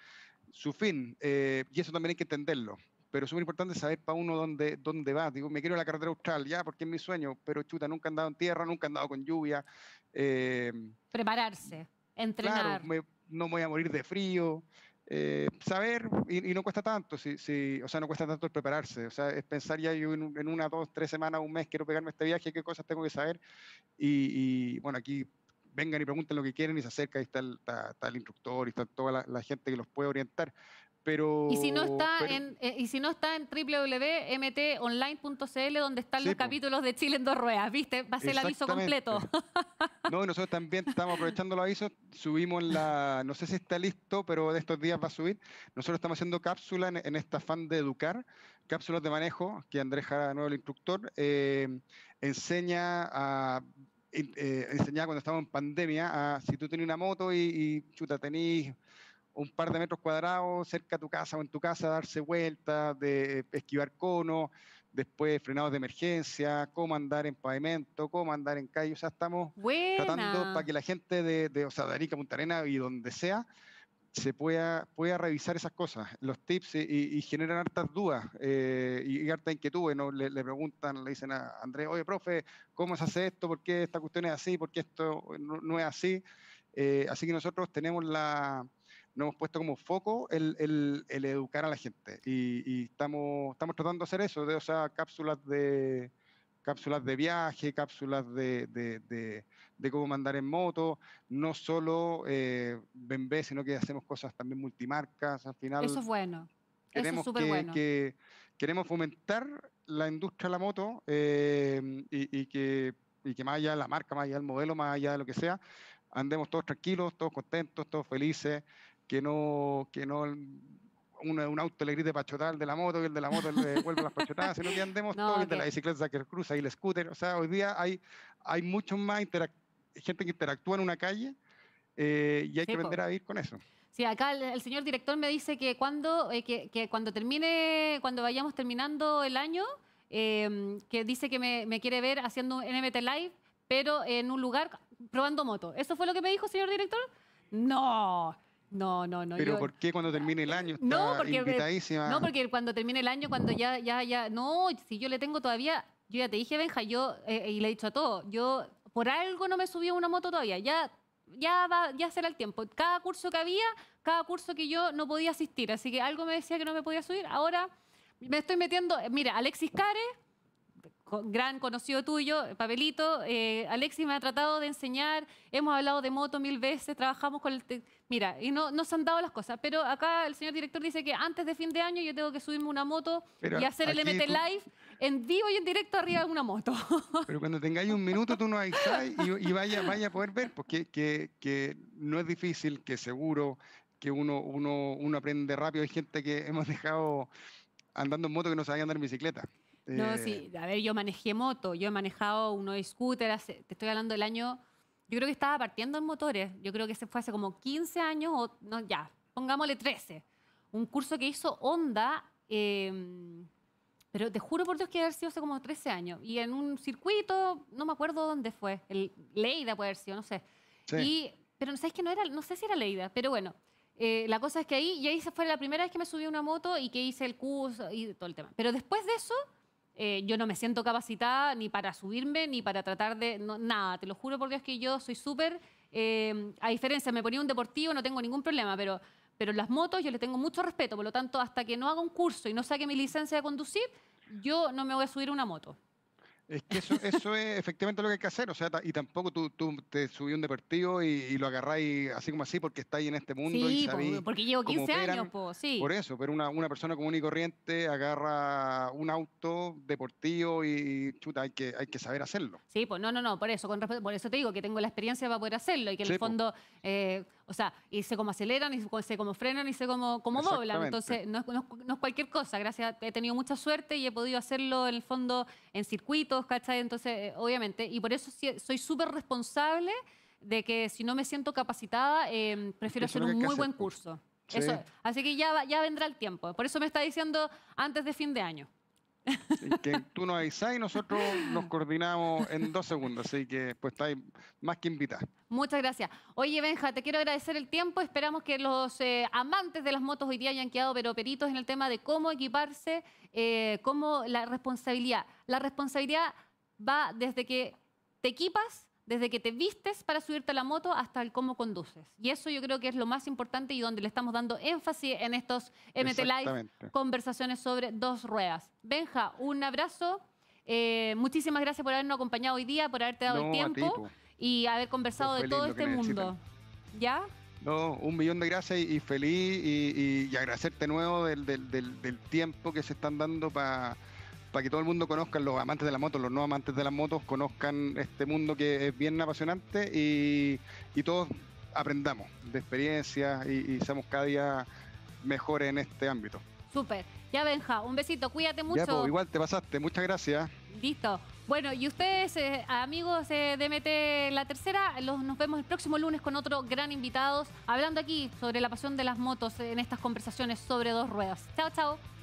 Speaker 2: su fin eh, y eso también hay que entenderlo pero es súper importante saber para uno dónde, dónde va. Digo, me quiero la carretera austral, ya, porque es mi sueño, pero chuta, nunca he andado en tierra, nunca he andado con lluvia. Eh,
Speaker 1: prepararse, entrenar.
Speaker 2: Claro, no voy a morir de frío. Eh, saber, y, no cuesta tanto, si, si, o sea, no cuesta tanto el prepararse, o sea, es pensar ya yo en, una, dos, tres semanas, un mes, quiero pegarme este viaje, qué cosas tengo que saber, y, bueno, aquí vengan y pregunten lo que quieren y se acerca, ahí está el, instructor y está toda la, gente que los puede orientar. Eh, y si no está en
Speaker 1: y si no está en www.mtonline.cl donde están los capítulos de Chile en dos ruedas, ¿viste? Va a ser el aviso completo.
Speaker 2: no, nosotros también estamos aprovechando los avisos, subimos la no sé si está listo, pero de estos días va a subir. Nosotros estamos haciendo cápsulas en, esta fan de educar, cápsulas de manejo que Andrés nuevo el instructor, eh, enseña a eh, cuando estamos en pandemia a si tú tenías una moto y, y chuta, tenís un par de metros cuadrados cerca de tu casa o en tu casa, darse vueltas, de eh, esquivar conos, después frenados de emergencia, cómo andar en pavimento, cómo andar en calle. O sea, estamos tratando para que la gente de, de Arica, Punta Arena y donde sea, se pueda, pueda revisar esas cosas, los tips, y, generan hartas dudas eh, y, hartas inquietudes. Le, preguntan, le dicen a Andrés, oye, profe, ¿cómo se hace esto? ¿Por qué esta cuestión es así? ¿Por qué esto no, es así? Eh, así que nosotros tenemos la, nos hemos puesto como foco el, el, educar a la gente y, estamos, estamos tratando de hacer eso, de, o sea, cápsulas de cápsulas de viaje, cápsulas de, de, de, cómo mandar en moto, no solo eh, sino que hacemos cosas también multimarcas al final. Eso es
Speaker 1: bueno. Eso es
Speaker 2: que, bueno. queremos fomentar la industria de la moto eh, y, que, y que más allá de la marca, más allá del modelo, más allá de lo que sea, andemos todos tranquilos, todos contentos, todos felices, que no, que no un auto le grite pachotal de la moto, y el de la moto le devuelve las pachotadas, sino que andemos todo todos, de la bicicleta que cruza y el scooter. O sea, hoy día hay, hay mucho más gente que interactúa en una calle eh, y hay que aprender a ir con eso.
Speaker 1: Sí, acá el, señor director me dice que cuando, eh, cuando termine, cuando vayamos terminando el año, em, que dice que me, me, quiere ver haciendo un NMT Live, pero en un lugar probando moto. ¿Eso fue lo que me dijo, señor director? No. No, no, no. Pero ¿por
Speaker 2: qué cuando termine el año? no, porque, no, porque
Speaker 1: cuando termine el año, cuando ya, ya, ya, no, si yo le tengo todavía, yo ya te dije, Benja, yo, eh, eh, y le he dicho a todo, yo por algo no me subí a una moto todavía, ya, ya, va, ya será el tiempo. Cada curso que había, cada curso que yo no podía asistir, así que algo me decía que no me podía subir, ahora me estoy metiendo, mira, Alexis Care gran conocido tuyo, Pabelito, Eh, Alexis me ha tratado de enseñar, hemos hablado de moto mil veces, trabajamos con el... Mira, y no, nos han dado las cosas, pero acá el señor director dice que antes de fin de año yo tengo que subirme una moto y hacer el MT Live en vivo y en directo arriba de una moto.
Speaker 2: Pero cuando tengáis un minuto tú no avisáis y, y, vaya, vaya a poder ver, porque que, que no es difícil, que seguro, que uno, uno, uno aprende rápido. Hay gente que hemos dejado andando en moto que no sabía andar en bicicleta. No, eh, sí,
Speaker 1: a ver, yo manejé moto, yo he manejado uno de scooter, te estoy hablando del año, yo creo que estaba partiendo en motores, yo creo que se fue hace como 15 años, o no, ya, pongámosle 13, un curso que hizo Honda, em, pero te juro por Dios que haber sido hace como 13 años, y en un circuito, no me acuerdo dónde fue, el Leida puede haber sido, no sé. Y, pero no sé, que no, era, no sé si era Leida, pero bueno. Eh, la cosa es que ahí, y ahí fue la primera vez que me subí a una moto y que hice el curso y todo el tema. Pero después de eso, eh, yo no me siento capacitada ni para subirme, ni para tratar de... nada, te lo juro por Dios que yo soy súper... Eh, a diferencia, me ponía un deportivo, no tengo ningún problema, pero, pero las motos yo les tengo mucho respeto, por lo tanto, hasta que no haga un curso y no saque mi licencia de conducir, yo no me voy a subir a una moto.
Speaker 2: Es que eso, eso es efectivamente lo que hay que hacer, o sea, y tampoco tú, tú te subís un deportivo y, lo agarráis así como así porque estáis en este mundo. Sí, porque llevo 15 años,
Speaker 1: pues, sí. Por
Speaker 2: eso, pero una, una, persona común y corriente agarra un auto deportivo y chuta, hay que, hay que saber hacerlo.
Speaker 1: Sí, pues no, no, no, por eso, por eso te digo que tengo la experiencia para poder hacerlo y que en el fondo... Eh, o sea, y sé cómo aceleran, y sé cómo frenan, y sé cómo, cómo doblan. Entonces, no es, no, es, cualquier cosa. Gracias, he tenido mucha suerte y he podido hacerlo en el fondo en circuitos, ¿cachai? Entonces, eh, obviamente, y por eso soy súper responsable de que si no me siento capacitada, eh, prefiero hacer un muy buen curso. Eso, así que ya, ya vendrá el tiempo. Por eso me está diciendo antes de fin de año
Speaker 2: que tú nos avisás y nosotros nos coordinamos en dos segundos, así que pues estáis más que invitados.
Speaker 1: Muchas gracias. Oye, Benja, te quiero agradecer el tiempo. Esperamos que los eh, amantes de las motos hoy día hayan quedado pero peritos en el tema de cómo equiparse, eh, cómo la responsabilidad. La responsabilidad va desde que te equipas desde que te vistes para subirte a la moto hasta el cómo conduces. Y eso yo creo que es lo más importante y donde le estamos dando énfasis en estos MT Live conversaciones sobre dos ruedas. Benja, un abrazo. Eh, muchísimas gracias por habernos acompañado hoy día, por haberte dado el tiempo y haber conversado de todo este mundo. ¿Ya?
Speaker 2: No, un millón de gracias y, feliz y, agradecerte nuevo del, del, tiempo que se están dando para para que todo el mundo conozca, los amantes de las motos, los no amantes de las motos, conozcan este mundo que es bien apasionante y, todos aprendamos de experiencia y, seamos cada día mejores en este ámbito.
Speaker 1: Súper. Ya, Benja, un besito, cuídate mucho. Ya, pues, igual
Speaker 2: te pasaste, muchas gracias.
Speaker 1: Listo. Bueno, y ustedes, eh, amigos de MT La Tercera, nos vemos el próximo lunes con otro gran invitado, hablando aquí sobre la pasión de las motos en estas conversaciones sobre dos ruedas. Chao, chao.